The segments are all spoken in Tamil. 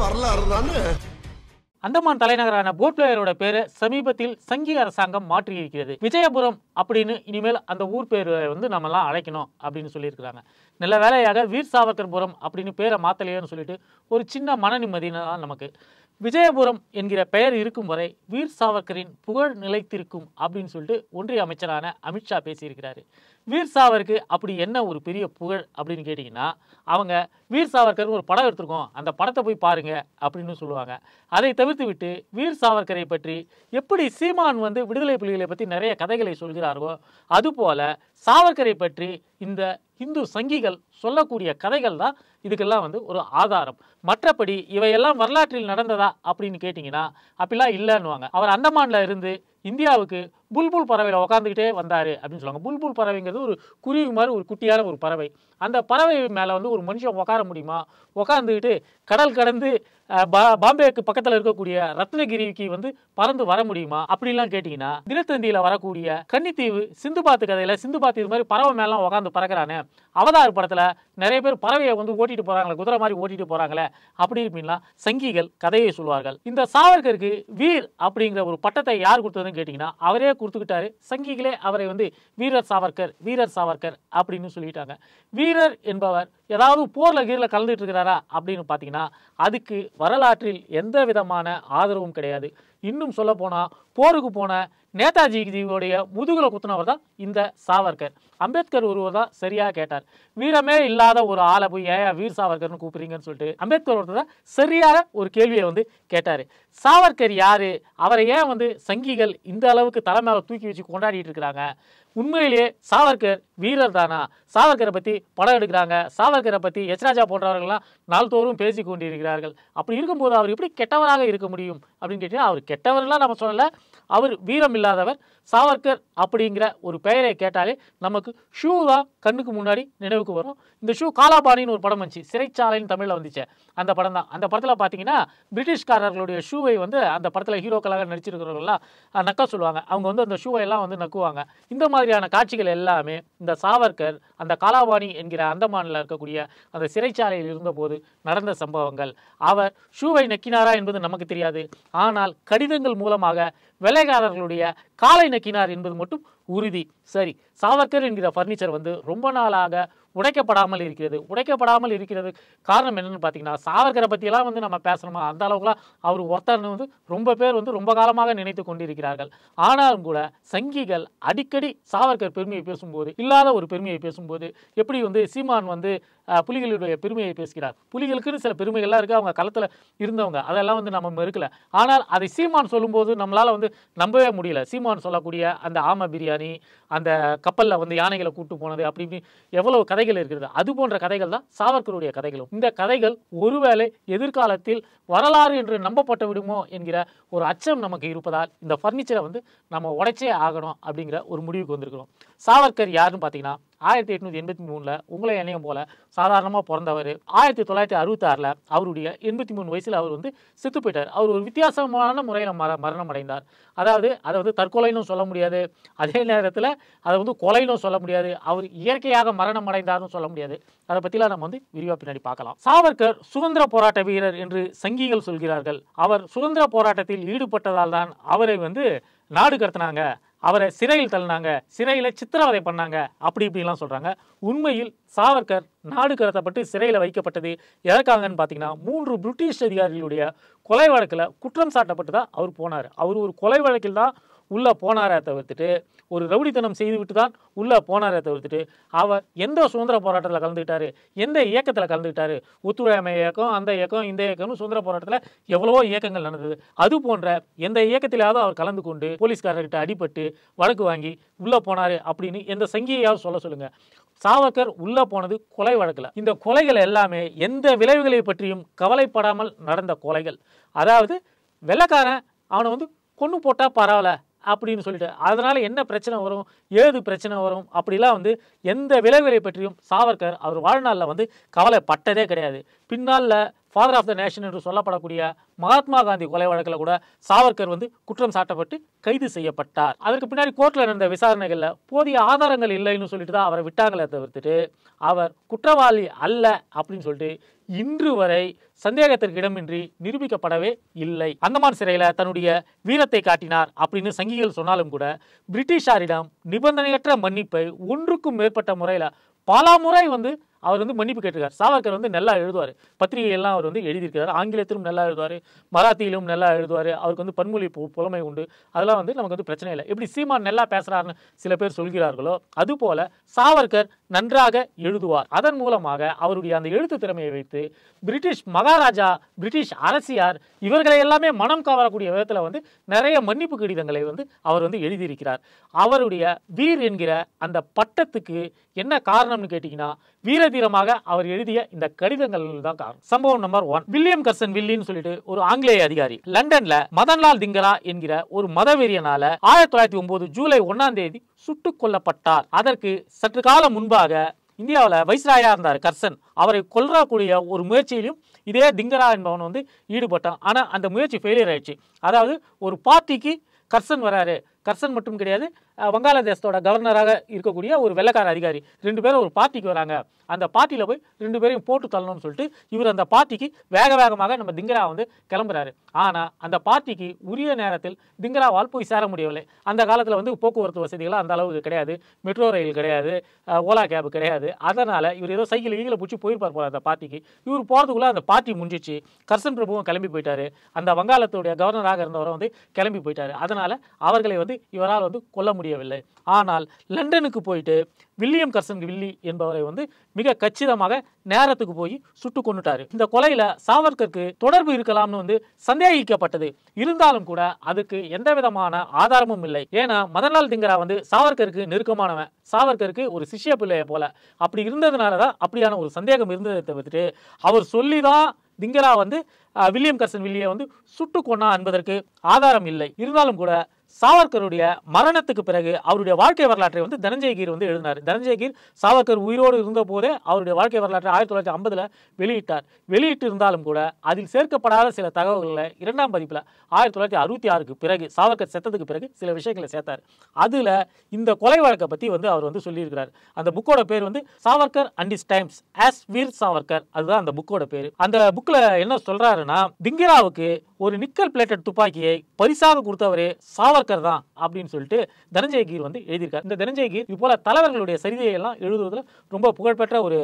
வரலாறு அந்தமான் தலைநகரான போட் பிளேயரோட பேரை சமீபத்தில் சங்கி அரசாங்கம் மாற்றி இருக்கிறது விஜயபுரம் அப்படின்னு இனிமேல் அந்த ஊர் பேர் வந்து நம்மலாம் அழைக்கணும் அப்படின்னு சொல்லியிருக்கிறாங்க நல்ல வேலையாக வீர் சாவர்கர்புரம் அப்படின்னு பேரை மாற்றலையோன்னு சொல்லிட்டு ஒரு சின்ன மன நிம்மதினா நமக்கு விஜயபுரம் என்கிற பெயர் இருக்கும் வரை வீர் சாவர்கரின் புகழ் நிலைத்திருக்கும் அப்படின்னு சொல்லிட்டு ஒன்றிய அமைச்சரான அமித்ஷா பேசியிருக்கிறாரு வீர் சாவருக்கு அப்படி என்ன ஒரு பெரிய புகழ் அப்படின்னு கேட்டிங்கன்னா அவங்க வீர் சாவர்கர் ஒரு படம் எடுத்திருக்கோம் அந்த படத்தை போய் பாருங்க அப்படின்னு சொல்லுவாங்க அதை தவிர்த்து விட்டு வீர் சாவர்கரை பற்றி எப்படி சீமான் வந்து விடுதலை புலிகளை பற்றி நிறைய கதைகளை சொல்கிறார்களோ அதுபோல் சாவர்கரை பற்றி இந்த இந்து சங்கிகள் சொல்லக்கூடிய கதைகள் தான் இதுக்கெல்லாம் வந்து ஒரு ஆதாரம் மற்றபடி இவையெல்லாம் வரலாற்றில் நடந்ததா அப்படின்னு கேட்டிங்கன்னா அப்படிலாம் இல்லைன்னுவாங்க அவர் அந்தமானில் இருந்து இந்தியாவுக்கு புல்புல் பறவையில் உட்காந்துக்கிட்டே வந்தார் அப்படின்னு சொல்லுவாங்க புல்புல் பறவைங்கிறது ஒரு குருவி மாதிரி ஒரு குட்டியான ஒரு பறவை அந்த பறவை மேலே வந்து ஒரு மனுஷன் உட்கார முடியுமா உட்காந்துக்கிட்டு கடல் கடந்து பா பாம்பேக்கு பக்கத்தில் இருக்கக்கூடிய ரத்னகிரிக்கு வந்து பறந்து வர முடியுமா அப்படிலாம் கேட்டிங்கன்னா தினத்தந்தியில் வரக்கூடிய கன்னித்தீவு சிந்து பாத்து கதையில் சிந்து பாத்து இது மாதிரி பறவை மேலாம் உட்காந்து பறக்கிறானே அவதார் படத்தில் நிறைய பேர் பறவையை வந்து ஓட்டிட்டு போகிறாங்களே குதிரை மாதிரி ஓட்டிட்டு போகிறாங்களே அப்படி இருப்பீங்களா சங்கிகள் கதையை சொல்வார்கள் இந்த சாவர்கருக்கு வீர் அப்படிங்கிற ஒரு பட்டத்தை யார் கொடுத்ததுன்னு கேட்டிங்கன்னா அவரே கொடுத்துக்கிட்டாரு சங்கிகளே அவரை வந்து வீரர் சாவர்கர் வீரர் சாவர்கர் அப்படின்னு சொல்லிட்டாங்க வீரர் என்பவர் ஏதாவது போரில் கீரில் கலந்துட்டு இருக்கிறாரா அப்படின்னு பார்த்தீங்கன்னா அதுக்கு வரலாற்றில் எந்த விதமான ஆதரவும் கிடையாது இன்னும் சொல்லப்போனால் போருக்கு போன நேதாஜிஜியோடைய முதுகில் குத்துனவர் தான் இந்த சாவர்கர் அம்பேத்கர் ஒருவர் தான் சரியாக கேட்டார் வீரமே இல்லாத ஒரு ஆளை போய் ஏன் வீர் சாவர்கர்னு கூப்பிடுறீங்கன்னு சொல்லிட்டு அம்பேத்கர் ஒருத்தர் தான் சரியாக ஒரு கேள்வியை வந்து கேட்டார் சாவர்கர் யார் அவரை ஏன் வந்து சங்கிகள் இந்த அளவுக்கு தலைமையாக தூக்கி வச்சு கொண்டாடிட்டு இருக்கிறாங்க உண்மையிலேயே சாவர்கர் வீரர் தானா சாவர்கரை பற்றி படம் எடுக்கிறாங்க சாவர்கரை பற்றி எச்ராஜா போன்றவர்கள்லாம் நாள்தோறும் பேசி கொண்டிருக்கிறார்கள் அப்படி இருக்கும்போது அவர் எப்படி கெட்டவராக இருக்க முடியும் அப்படின்னு கேட்டீங்கன்னா அவர் கெட்டவர்லாம் நம்ம சொல்லலை அவர் வீரம் இல்லாதவர் சாவர்கர் அப்படிங்கிற ஒரு பெயரை கேட்டாலே நமக்கு ஷூ தான் கண்ணுக்கு முன்னாடி நினைவுக்கு வரும் இந்த ஷூ காலாபாணின்னு ஒரு படம் வந்துச்சு சிறைச்சாலைன்னு தமிழில் வந்துச்சு அந்த படம் தான் அந்த படத்தில் பார்த்தீங்கன்னா பிரிட்டிஷ்காரர்களுடைய ஷூவை வந்து அந்த படத்தில் ஹீரோக்களாக நடிச்சிருக்கிறவர்கள்லாம் நக்க சொல்லுவாங்க அவங்க வந்து அந்த ஷூவை எல்லாம் வந்து நக்குவாங்க இந்த மாதிரியான காட்சிகள் எல்லாமே இந்த சாவர்கர் அந்த காலாபாணி என்கிற அந்தமானில் இருக்கக்கூடிய அந்த சிறைச்சாலையில் இருந்தபோது நடந்த சம்பவங்கள் அவர் ஷூவை நக்கினாரா என்பது நமக்கு தெரியாது ஆனால் கடிதங்கள் மூலமாக வெள்ளைக்காரர்களுடைய காலை நக்கினார் என்பது மட்டும் உறுதி சரி சாவர்கர் என்கிற ஃபர்னிச்சர் வந்து ரொம்ப நாளாக உடைக்கப்படாமல் இருக்கிறது உடைக்கப்படாமல் இருக்கிறது காரணம் என்னென்னு பார்த்தீங்கன்னா சாவர்கரை பற்றியெல்லாம் வந்து நம்ம பேசணுமா அந்த அளவுக்குலாம் அவர் ஒருத்தர்னு வந்து ரொம்ப பேர் வந்து ரொம்ப காலமாக நினைத்து கொண்டிருக்கிறார்கள் ஆனாலும் கூட சங்கிகள் அடிக்கடி சாவர்கர் பெருமையை பேசும்போது இல்லாத ஒரு பெருமையை பேசும்போது எப்படி வந்து சீமான் வந்து புலிகளுடைய பெருமையை பேசுகிறார் புலிகளுக்குன்னு சில பெருமைகள்லாம் இருக்குது அவங்க களத்தில் இருந்தவங்க அதெல்லாம் வந்து நம்ம மறுக்கல ஆனால் அதை சீமான் சொல்லும்போது நம்மளால் வந்து நம்பவே முடியல சீமான் சொல்லக்கூடிய அந்த ஆமை பிரியாணி அந்த கப்பலில் வந்து யானைகளை கூப்பிட்டு போனது அப்படி இப்படி எவ்வளோ கதை கதைகள் இருக்கிறது அது போன்ற கதைகள் தான் சாவர்கருடைய கதைகளும் இந்த கதைகள் ஒருவேளை எதிர்காலத்தில் வரலாறு என்று நம்பப்பட்டு விடுமோ என்கிற ஒரு அச்சம் நமக்கு இருப்பதால் இந்த ஃபர்னிச்சரை வந்து நம்ம உடைச்சே ஆகணும் அப்படிங்கிற ஒரு முடிவுக்கு வந்திருக்கிறோம் சாவர்கர் யாருன்னு பார்த்தீங்கன்னா ஆயிரத்தி எட்நூற்றி எண்பத்தி மூணில் உங்களை என்னையும் போல சாதாரணமாக பிறந்தவர் ஆயிரத்தி தொள்ளாயிரத்தி அறுபத்தாறில் அவருடைய எண்பத்தி மூணு வயசில் அவர் வந்து செத்து போயிட்டார் அவர் ஒரு வித்தியாசமான முறையில் மர மரணம் அடைந்தார் அதாவது அதை வந்து தற்கொலைன்னு சொல்ல முடியாது அதே நேரத்தில் அதை வந்து கொலைன்னு சொல்ல முடியாது அவர் இயற்கையாக மரணம் அடைந்தார்னு சொல்ல முடியாது அதை பற்றிலாம் நம்ம வந்து விரிவாக பின்னாடி பார்க்கலாம் சாவர்கர் சுதந்திர போராட்ட வீரர் என்று சங்கிகள் சொல்கிறார்கள் அவர் சுதந்திர போராட்டத்தில் ஈடுபட்டதால் தான் அவரை வந்து நாடு கடத்தினாங்க அவரை சிறையில் தள்ளினாங்க சிறையில் சித்திரவதை பண்ணாங்க அப்படி இப்படிலாம் சொல்கிறாங்க உண்மையில் சாவர்கர் நாடு கடத்தப்பட்டு சிறையில் வைக்கப்பட்டது எதற்காகன்னு பார்த்தீங்கன்னா மூன்று பிரிட்டிஷ் அதிகாரிகளுடைய கொலை வழக்கில் குற்றம் சாட்டப்பட்டு தான் அவர் போனார் அவர் ஒரு கொலை வழக்கில் தான் உள்ளே போனாரே தவிர்த்துட்டு ஒரு ரவுடித்தனம் செய்துவிட்டு தான் உள்ளே போனாரே தவிர்த்துட்டு அவர் எந்த சுதந்திர போராட்டத்தில் கலந்துக்கிட்டாரு எந்த இயக்கத்தில் கலந்துக்கிட்டாரு ஒத்துழையாமை இயக்கம் அந்த இயக்கம் இந்த இயக்கம்னு சுதந்திர போராட்டத்தில் எவ்வளவோ இயக்கங்கள் நடந்தது அது போன்ற எந்த இயக்கத்திலாவது அவர் கலந்து கொண்டு போலீஸ்காரர்கிட்ட அடிபட்டு வழக்கு வாங்கி உள்ளே போனார் அப்படின்னு எந்த சங்கியாவது சொல்ல சொல்லுங்கள் சாவர்கர் உள்ளே போனது கொலை வழக்கில் இந்த கொலைகள் எல்லாமே எந்த விளைவுகளை பற்றியும் கவலைப்படாமல் நடந்த கொலைகள் அதாவது வெள்ளக்காரன் அவனை வந்து கொண்டு போட்டால் பரவாயில்ல அப்படின்னு சொல்லிட்டு அதனால் என்ன பிரச்சனை வரும் ஏது பிரச்சனை வரும் அப்படிலாம் வந்து எந்த விளைவுகளை பற்றியும் சாவர்கர் அவர் வாழ்நாளில் வந்து கவலைப்பட்டதே கிடையாது பின்னாளில் ஃபாதர் ஆஃப் த நேஷன் என்று சொல்லப்படக்கூடிய மகாத்மா காந்தி கொலை வழக்கில் கூட சாவர்கர் வந்து குற்றம் சாட்டப்பட்டு கைது செய்யப்பட்டார் அதற்கு பின்னாடி கோர்ட்டில் நடந்த விசாரணைகளில் போதிய ஆதாரங்கள் இல்லைன்னு சொல்லிட்டு தான் அவரை விட்டாங்களே தவிர்த்துட்டு அவர் குற்றவாளி அல்ல அப்படின்னு சொல்லிட்டு இன்று வரை சந்தேகத்திற்கு இடமின்றி நிரூபிக்கப்படவே இல்லை அந்தமான் சிறையில் தன்னுடைய வீரத்தை காட்டினார் அப்படின்னு சங்கிகள் சொன்னாலும் கூட பிரிட்டிஷாரிடம் நிபந்தனையற்ற மன்னிப்பை ஒன்றுக்கும் மேற்பட்ட முறையில் பல முறை வந்து அவர் வந்து மன்னிப்பு கேட்டிருக்கார் சாவர்கர் வந்து நல்லா எழுதுவார் பத்திரிகையெல்லாம் அவர் வந்து எழுதியிருக்கிறார் ஆங்கிலத்திலும் நல்லா எழுதுவார் மராத்தியிலும் நல்லா எழுதுவார் அவருக்கு வந்து பன்மொழி புலமை உண்டு அதெல்லாம் வந்து நமக்கு வந்து பிரச்சனை இல்லை எப்படி சீமான் நல்லா பேசுகிறாருன்னு சில பேர் சொல்கிறார்களோ அதுபோல் சாவர்கர் நன்றாக எழுதுவார் அதன் மூலமாக அவருடைய அந்த எழுத்து திறமையை வைத்து பிரிட்டிஷ் மகாராஜா பிரிட்டிஷ் அரசியார் இவர்களை எல்லாமே மனம் கவரக்கூடிய விதத்தில் வந்து நிறைய மன்னிப்பு கடிதங்களை வந்து அவர் வந்து எழுதியிருக்கிறார் அவருடைய வீர் என்கிற அந்த பட்டத்துக்கு என்ன காரணம்னு கேட்டிங்கன்னா வீரதீரமாக அவர் எழுதிய இந்த கடிதங்கள் தான் காரணம் சம்பவம் நம்பர் ஒன் வில்லியம் கர்சன் வில்லின்னு சொல்லிட்டு ஒரு ஆங்கிலேய அதிகாரி லண்டன்ல மதன்லால் திங்கரா என்கிற ஒரு மதவெறியனால ஆயிரத்தி தொள்ளாயிரத்தி ஒன்பது ஜூலை ஒன்னாம் தேதி சுட்டுக் கொல்லப்பட்டார் அதற்கு சற்று காலம் முன்பாக இந்தியாவில் வைஸ்ராயா இருந்தார் கர்சன் அவரை கொல்லக்கூடிய ஒரு முயற்சியிலும் இதே திங்கரா என்பவன் வந்து ஈடுபட்டான் ஆனால் அந்த முயற்சி ஃபெயிலியர் ஆயிடுச்சு அதாவது ஒரு பார்ட்டிக்கு கர்சன் வராரு கர்சன் மட்டும் கிடையாது வங்காளதேசத்தோட கவர்னராக இருக்கக்கூடிய ஒரு வெள்ளக்கார அதிகாரி ரெண்டு பேரும் ஒரு பார்ட்டிக்கு வராங்க அந்த பார்ட்டியில் போய் ரெண்டு பேரையும் போட்டு தள்ளணும்னு சொல்லிட்டு இவர் அந்த பார்ட்டிக்கு வேக வேகமாக நம்ம திங்கரா வந்து கிளம்புறாரு ஆனால் அந்த பார்ட்டிக்கு உரிய நேரத்தில் திங்கராவால் போய் சேர முடியவில்லை அந்த காலத்தில் வந்து போக்குவரத்து வசதிகளாக அந்த அளவுக்கு கிடையாது மெட்ரோ ரயில் கிடையாது ஓலா கேப் கிடையாது அதனால் இவர் ஏதோ சைக்கிள் கீழே பிடிச்சி போயிருப்பார் போல அந்த பார்ட்டிக்கு இவர் போகிறதுக்குள்ளே அந்த பார்ட்டி முடிஞ்சிச்சு கர்சன் பிரபுவும் கிளம்பி போயிட்டாரு அந்த வங்காளத்துடைய கவர்னராக இருந்தவரை வந்து கிளம்பி போயிட்டாரு அதனால் அவர்களை வந்து இவரால் வந்து கொல்ல முடியும் முடியவில்லை ஆனால் லண்டனுக்கு போயிட்டு வில்லியம் கர்சன் வில்லி என்பவரை வந்து மிக கச்சிதமாக நேரத்துக்கு போய் சுட்டு கொண்டுட்டாரு இந்த கொலையில சாவர்கருக்கு தொடர்பு இருக்கலாம்னு வந்து சந்தேகிக்கப்பட்டது இருந்தாலும் கூட அதுக்கு எந்த விதமான ஆதாரமும் இல்லை ஏன்னா மதன்லால் திங்கரா வந்து சாவர்கருக்கு நெருக்கமானவன் சாவர்கருக்கு ஒரு சிஷ்ய பிள்ளையை போல அப்படி இருந்ததுனாலதான் அப்படியான ஒரு சந்தேகம் இருந்ததை தவிர்த்துட்டு அவர் சொல்லி தான் திங்கரா வந்து வில்லியம் கர்சன் வில்லியை வந்து சுட்டு கொண்டா என்பதற்கு ஆதாரம் இல்லை இருந்தாலும் கூட சாவர்கருடைய மரணத்துக்கு பிறகு அவருடைய வாழ்க்கை வரலாற்றை வந்து தனஞ்சயகீர் வந்து எழுதினார் தனஞ்சயகீர் சாவர்கர் உயிரோடு இருந்த போதே அவருடைய வாழ்க்கை வரலாற்றை ஆயிரத்தி தொள்ளாயிரத்தி ஐம்பதில் வெளியிட்டார் வெளியிட்டு இருந்தாலும் கூட அதில் சேர்க்கப்படாத சில தகவல்களை இரண்டாம் பதிப்பில் ஆயிரத்தி தொள்ளாயிரத்தி அறுபத்தி ஆறுக்கு பிறகு சாவர்கர் செத்ததுக்கு பிறகு சில விஷயங்களை சேர்த்தார் அதில் இந்த கொலை வழக்கை பற்றி வந்து அவர் வந்து சொல்லியிருக்கிறார் அந்த புக்கோட பேர் வந்து Savarkar and his times as Veer Savarkar அதுதான் அந்த புக்கோட பேர் அந்த புக்கில் என்ன சொல்கிறாருன்னா திங்கிராவுக்கு ஒரு நிக்கல் பிளேட்டட் துப்பாக்கியை பரிசாக கொடுத்தவரே சாவர்கர் தான் அப்படின்னு சொல்லிட்டு தனஞ்சய கீர் வந்து எழுதியிருக்காரு இந்த தனஞ்சய கீர் இதுபோல தலைவர்களுடைய சரிதையை எல்லாம் எழுதுவதில் ரொம்ப புகழ்பெற்ற ஒரு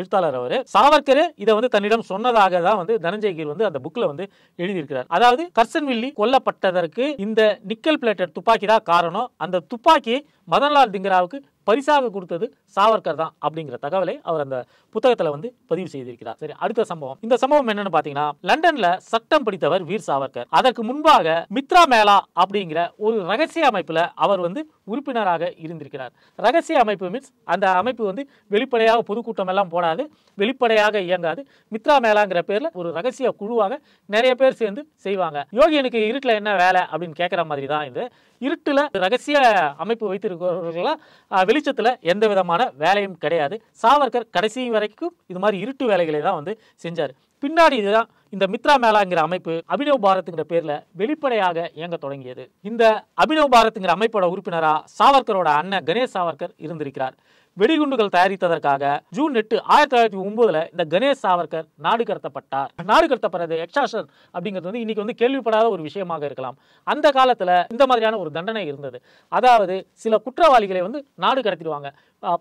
எழுத்தாளர் அவர் சாவர்கரே இதை வந்து தன்னிடம் சொன்னதாக தான் வந்து தனஞ்சய கீர் வந்து அந்த புக்கில் வந்து எழுதியிருக்கிறார் அதாவது கர்சன் வில்லி கொல்லப்பட்டதற்கு இந்த நிக்கல் பிளேட்டட் துப்பாக்கி தான் காரணம் அந்த துப்பாக்கி மதன்லால் திங்கராவுக்கு பரிசாக கொடுத்தது சாவர்கர் தான் அப்படிங்கிற தகவலை அவர் அந்த புத்தகத்தில் வந்து பதிவு செய்திருக்கிறார் சரி அடுத்த சம்பவம் இந்த சம்பவம் என்னன்னு பார்த்தீங்கன்னா லண்டன்ல சட்டம் படித்தவர் வீர் சாவர்கர் அதற்கு முன்பாக மித்ரா மேலா அப்படிங்கிற ஒரு ரகசிய அமைப்பில் அவர் வந்து உறுப்பினராக இருந்திருக்கிறார் ரகசிய அமைப்பு மீன்ஸ் அந்த அமைப்பு வந்து வெளிப்படையாக பொதுக்கூட்டம் எல்லாம் போடாது வெளிப்படையாக இயங்காது மித்ரா மேலாங்கிற பேரில் ஒரு ரகசிய குழுவாக நிறைய பேர் சேர்ந்து செய்வாங்க யோகி எனக்கு இருட்டில் என்ன வேலை அப்படின்னு கேட்குற மாதிரி தான் இது இருட்டில் ரகசிய அமைப்பு வைத்திருக்கிறவர்களாக வெளிச்சத்தில் எந்த விதமான வேலையும் கிடையாது சாவர்கர் கடைசி வரைக்கும் இது மாதிரி இருட்டு வேலைகளை தான் வந்து செஞ்சார் பின்னாடி இதுதான் இந்த மித்ரா மேலாங்கிற அமைப்பு அபினவ் பாரத்ங்கிற பேரில் வெளிப்படையாக இயங்க தொடங்கியது இந்த அபினவ் பாரத்ங்கிற அமைப்போட உறுப்பினராக சாவர்கரோட அண்ணன் கணேஷ் சாவர்கர் இருந்திருக்கிறார் வெடிகுண்டுகள் தயாரித்ததற்காக ஜூன் எட்டு ஆயிரத்தி தொள்ளாயிரத்தி ஒன்பதுல இந்த கணேஷ் சாவர்கர் நாடு கடத்தப்பட்டார் நாடு கடத்தப்படுறது எக்ஸாஷன் அப்படிங்கிறது வந்து இன்னைக்கு வந்து கேள்விப்படாத ஒரு விஷயமாக இருக்கலாம் அந்த காலத்துல இந்த மாதிரியான ஒரு தண்டனை இருந்தது அதாவது சில குற்றவாளிகளை வந்து நாடு கடத்திடுவாங்க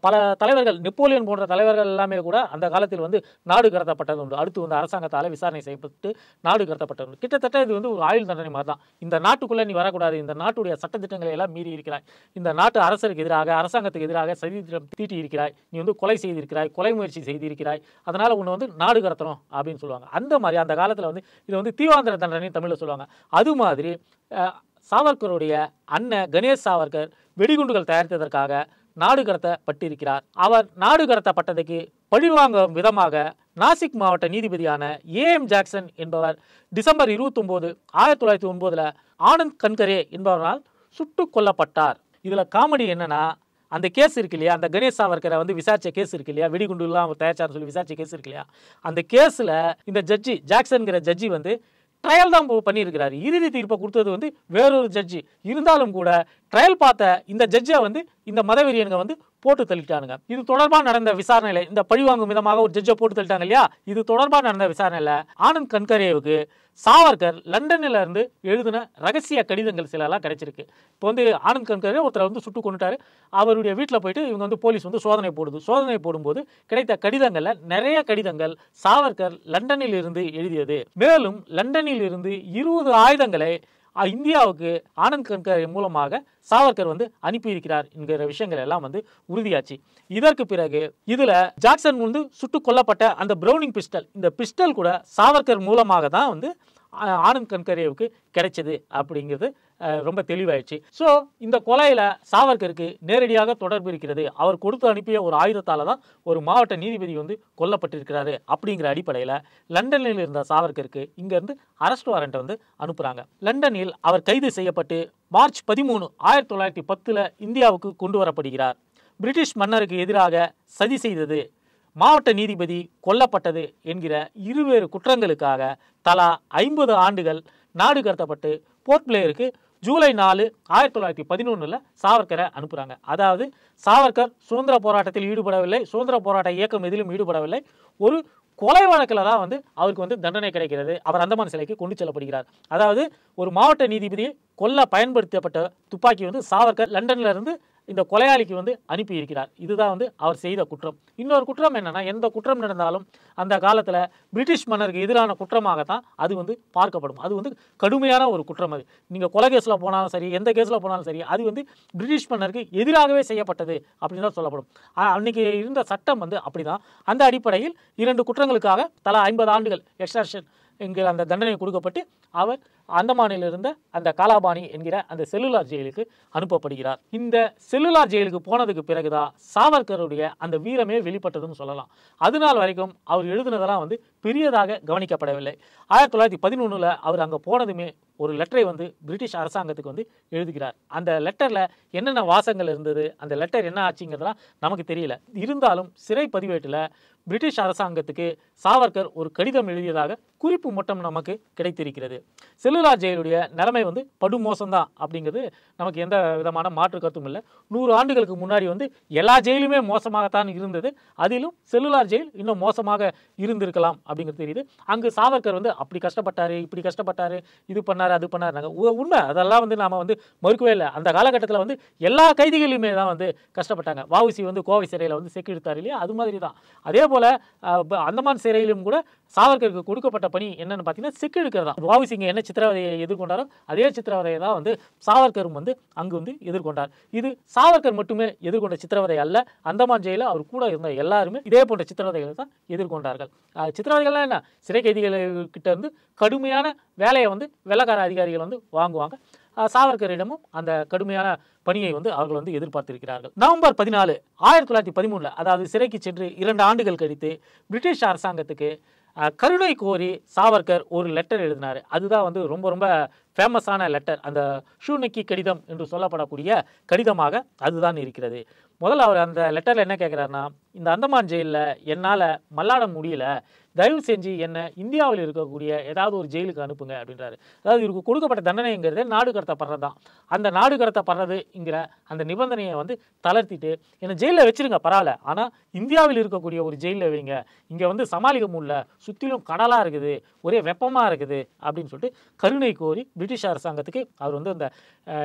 பல தலைவர்கள் நெப்போலியன் போன்ற தலைவர்கள் எல்லாமே கூட அந்த காலத்தில் வந்து நாடு கடத்தப்பட்டது உண்டு அடுத்து வந்து அரசாங்கத்தால் விசாரணை செய்யப்பட்டு நாடு கடத்தப்பட்டது உண்டு கிட்டத்தட்ட இது வந்து ஒரு ஆயுள் தண்டனை மாதிரி தான் இந்த நாட்டுக்குள்ளே நீ வரக்கூடாது இந்த நாட்டுடைய சட்டத்திட்டங்களை எல்லாம் மீறி இருக்கிறாய் இந்த நாட்டு அரசருக்கு எதிராக அரசாங்கத்துக்கு எதிராக சதி தீட்டி இருக்கிறாய் நீ வந்து கொலை செய்திருக்கிறாய் கொலை முயற்சி செய்திருக்கிறாய் அதனால் உன்னை வந்து நாடு கடத்தணும் அப்படின்னு சொல்லுவாங்க அந்த மாதிரி அந்த காலத்தில் வந்து இது வந்து தீவாந்திர தண்டனை தமிழில் சொல்லுவாங்க அது மாதிரி சாவர்கருடைய அண்ணன் கணேஷ் சாவர்கர் வெடிகுண்டுகள் தயாரித்ததற்காக நாடு கடத்தப்பட்டிருக்கிறார் அவர் நாடு கடத்தப்பட்டதுக்கு பழிவாங்கும் விதமாக நாசிக் மாவட்ட நீதிபதியான ஏ எம் ஜாக்சன் என்பவர் டிசம்பர் இருபத்தொம்போது ஆயிரத்தி தொள்ளாயிரத்தி ஒன்பதுல ஆனந்த் கன்கரே என்பவரால் சுட்டு கொல்லப்பட்டார் இதில் காமெடி என்னன்னா அந்த கேஸ் இருக்கு இல்லையா அந்த கணேஷ் சாவர்கரை வந்து விசாரிச்ச கேஸ் இருக்கு இல்லையா வெடிகுண்டுலாம் அவர் தயாரிச்சார்னு சொல்லி விசாரிச்ச கேஸ் இருக்கு இல்லையா அந்த கேஸில் இந்த ஜட்ஜி ஜாக்சன்கிற ஜட்ஜி வந்து ட்ரையல் தான் பண்ணியிருக்கிறாரு இறுதி தீர்ப்பை கொடுத்தது வந்து வேறொரு ஜட்ஜி இருந்தாலும் கூட ட்ரையல் பார்த்த இந்த ஜட்ஜை வந்து இந்த மதவெறியனுங்க வந்து போட்டு தள்ளிட்டானுங்க இது தொடர்பாக நடந்த விசாரணையில் இந்த பழிவாங்கும் விதமாக ஒரு ஜட்ஜை போட்டு தள்ளிட்டாங்க இல்லையா இது தொடர்பாக நடந்த விசாரணையில் ஆனந்த் கன்கரேவுக்கு சாவர்கர் லண்டனில் இருந்து எழுதின ரகசிய கடிதங்கள் சிலலாம் கிடைச்சிருக்கு இப்போ வந்து ஆனந்த் கன்கரே ஒருத்தர் வந்து சுட்டு கொண்டுட்டார் அவருடைய வீட்டில் போயிட்டு இவங்க வந்து போலீஸ் வந்து சோதனை போடுது சோதனை போடும்போது கிடைத்த கடிதங்களில் நிறைய கடிதங்கள் சாவர்கர் லண்டனில் இருந்து எழுதியது மேலும் லண்டனில் இருந்து இருபது ஆயுதங்களை இந்தியாவுக்கு ஆனந்த் கன்கர் மூலமாக சாவர்கர் வந்து அனுப்பியிருக்கிறார் என்கிற விஷயங்கள் எல்லாம் வந்து உறுதியாச்சு இதற்கு பிறகு இதில் ஜாக்சன் வந்து சுட்டுக் கொல்லப்பட்ட அந்த ப்ரௌனிங் பிஸ்டல் இந்த பிஸ்டல் கூட சாவர்கர் மூலமாக தான் வந்து ஆனந்த் கன்கரேவுக்கு கிடைச்சது அப்படிங்கிறது ரொம்ப தெளிவாயிடுச்சு ஸோ இந்த கொலையில் சாவர்கருக்கு நேரடியாக தொடர்பு இருக்கிறது அவர் கொடுத்து அனுப்பிய ஒரு ஆயுதத்தால் தான் ஒரு மாவட்ட நீதிபதி வந்து கொல்லப்பட்டிருக்கிறாரு அப்படிங்கிற அடிப்படையில் லண்டனில் இருந்த சாவர்கருக்கு இங்கேருந்து அரெஸ்ட் வாரண்ட்டை வந்து அனுப்புகிறாங்க லண்டனில் அவர் கைது செய்யப்பட்டு மார்ச் பதிமூணு ஆயிரத்தி தொள்ளாயிரத்தி பத்தில் இந்தியாவுக்கு கொண்டு வரப்படுகிறார் பிரிட்டிஷ் மன்னருக்கு எதிராக சதி செய்தது மாவட்ட நீதிபதி கொல்லப்பட்டது என்கிற இருவேறு குற்றங்களுக்காக தலா ஐம்பது ஆண்டுகள் நாடு கடத்தப்பட்டு போர்ட் பிளேயருக்கு ஜூலை நாலு ஆயிரத்தி தொள்ளாயிரத்தி பதினொன்றில் சாவர்கரை அனுப்புகிறாங்க அதாவது சாவர்கர் சுதந்திர போராட்டத்தில் ஈடுபடவில்லை சுதந்திர போராட்ட இயக்கம் எதிலும் ஈடுபடவில்லை ஒரு கொலை வழக்கில் தான் வந்து அவருக்கு வந்து தண்டனை கிடைக்கிறது அவர் அந்தமான் சிலைக்கு கொண்டு செல்லப்படுகிறார் அதாவது ஒரு மாவட்ட நீதிபதியை கொல்ல பயன்படுத்தப்பட்ட துப்பாக்கி வந்து சாவர்கர் லண்டன்லேருந்து இந்த கொலையாளிக்கு வந்து அனுப்பி இருக்கிறார் இதுதான் வந்து அவர் செய்த குற்றம் இன்னொரு குற்றம் என்னென்னா எந்த குற்றம் நடந்தாலும் அந்த காலத்தில் பிரிட்டிஷ் மன்னருக்கு எதிரான குற்றமாகத்தான் அது வந்து பார்க்கப்படும் அது வந்து கடுமையான ஒரு குற்றம் அது நீங்கள் கொலை கேஸில் போனாலும் சரி எந்த கேஸில் போனாலும் சரி அது வந்து பிரிட்டிஷ் மன்னருக்கு எதிராகவே செய்யப்பட்டது அப்படின்னு தான் சொல்லப்படும் அன்னைக்கு இருந்த சட்டம் வந்து அப்படி தான் அந்த அடிப்படையில் இரண்டு குற்றங்களுக்காக தலா ஐம்பது ஆண்டுகள் எக்ஸ்டர்ஷன் என்கிற அந்த தண்டனை கொடுக்கப்பட்டு அவர் அந்தமானில் இருந்த அந்த காலாபாணி என்கிற அந்த செல்லுலார் ஜெயிலுக்கு அனுப்பப்படுகிறார் இந்த செல்லுலார் ஜெயிலுக்கு போனதுக்கு பிறகுதான் சாவர்கருடைய அந்த வீரமே வெளிப்பட்டதுன்னு சொல்லலாம் அது நாள் வரைக்கும் அவர் எழுதுனதெல்லாம் வந்து பெரியதாக கவனிக்கப்படவில்லை ஆயிரத்தி தொள்ளாயிரத்தி பதினொன்றில் அவர் அங்கே போனதுமே ஒரு லெட்டரை வந்து பிரிட்டிஷ் அரசாங்கத்துக்கு வந்து எழுதுகிறார் அந்த லெட்டரில் என்னென்ன வாசங்கள் இருந்தது அந்த லெட்டர் என்ன ஆச்சுங்கிறதுலாம் நமக்கு தெரியல இருந்தாலும் சிறை பதிவேட்டில் பிரிட்டிஷ் அரசாங்கத்துக்கு சாவர்கர் ஒரு கடிதம் எழுதியதாக குறிப்பு மட்டும் நமக்கு கிடைத்திருக்கிறது செல்லுலா ஜெயிலுடைய நிலைமை வந்து படுமோசம் தான் அப்படிங்கிறது நமக்கு எந்த விதமான மாற்று கருத்தும் இல்லை நூறு ஆண்டுகளுக்கு முன்னாடி வந்து எல்லா ஜெயிலுமே மோசமாகத்தான் இருந்தது அதிலும் செல்லுலார் ஜெயில் இன்னும் மோசமாக இருந்திருக்கலாம் அப்படிங்கிறது தெரியுது அங்கு சாவர்கர் வந்து அப்படி கஷ்டப்பட்டார் இப்படி கஷ்டப்பட்டார் இது பண்ணார் அது பண்ணாருனாங்க உண்மை அதெல்லாம் வந்து நாம் வந்து மறுக்கவே இல்லை அந்த காலகட்டத்தில் வந்து எல்லா கைதிகளையுமே தான் வந்து கஷ்டப்பட்டாங்க வாவுசி வந்து கோவை சிறையில் வந்து செக்கு எடுத்தார் இல்லையா அது மாதிரி தான் அதே போல் அந்தமான் சிறையிலும் கூட சாவர்கருக்கு கொடுக்கப்பட்ட பணி என்னென்னு பார்த்தீங்கன்னா செக்கு எடுக்கிறதா தான் சிங்கை என்ன சித்திரவதையை எதிர்கொண்டாரோ அதே சித்திரவதையை தான் வந்து சாவர்கரும் வந்து அங்கு வந்து எதிர்கொண்டார் இது சாவர்கர் மட்டுமே எதிர்கொண்ட சித்திரவதை அல்ல அந்தமான் ஜெயிலில் அவர் கூட இருந்த எல்லாருமே இதே போன்ற சித்திரவதைகளை தான் எதிர்கொண்டார்கள் சித்திரவதைகள்லாம் என்ன சிறை கைதிகள்கிட்ட இருந்து கடுமையான வேலையை வந்து வெள்ளக்கார அதிகாரிகள் வந்து வாங்குவாங்க சாவர்கரிடமும் அந்த கடுமையான பணியை வந்து அவர்கள் வந்து எதிர்பார்த்திருக்கிறார்கள் நவம்பர் பதினாலு ஆயிரத்தி தொள்ளாயிரத்தி பதிமூணில் அதாவது சிறைக்கு சென்று இரண்டு ஆண்டுகள் கழித்து பிரிட்டிஷ் அரசாங்கத்துக்கு கருணை கோரி சாவர்கர் ஒரு லெட்டர் எழுதினார் அதுதான் வந்து ரொம்ப ரொம்ப ஃபேமஸான லெட்டர் அந்த ஷூனக்கி கடிதம் என்று சொல்லப்படக்கூடிய கடிதமாக அதுதான் இருக்கிறது முதல்ல அவர் அந்த லெட்டரில் என்ன கேட்குறாருன்னா இந்த அந்தமான் ஜெயிலில் என்னால் மல்லாட முடியல தயவு செஞ்சு என்னை இந்தியாவில் இருக்கக்கூடிய ஏதாவது ஒரு ஜெயிலுக்கு அனுப்புங்க அப்படின்றாரு அதாவது இவருக்கு கொடுக்கப்பட்ட தண்டனைங்கிறது நாடு கடத்தப்படுறது தான் அந்த நாடு கடத்தப்படுறதுங்கிற அந்த நிபந்தனையை வந்து தளர்த்திட்டு என்னை ஜெயிலில் வச்சுருங்க பரவாயில்ல ஆனால் இந்தியாவில் இருக்கக்கூடிய ஒரு ஜெயிலில் வைங்க இங்கே வந்து சமாளிக்க முடியல சுற்றிலும் கடலாக இருக்குது ஒரே வெப்பமாக இருக்குது அப்படின்னு சொல்லிட்டு கருணை கோரி பிரிட்டிஷ் அரசாங்கத்துக்கு அவர் வந்து அந்த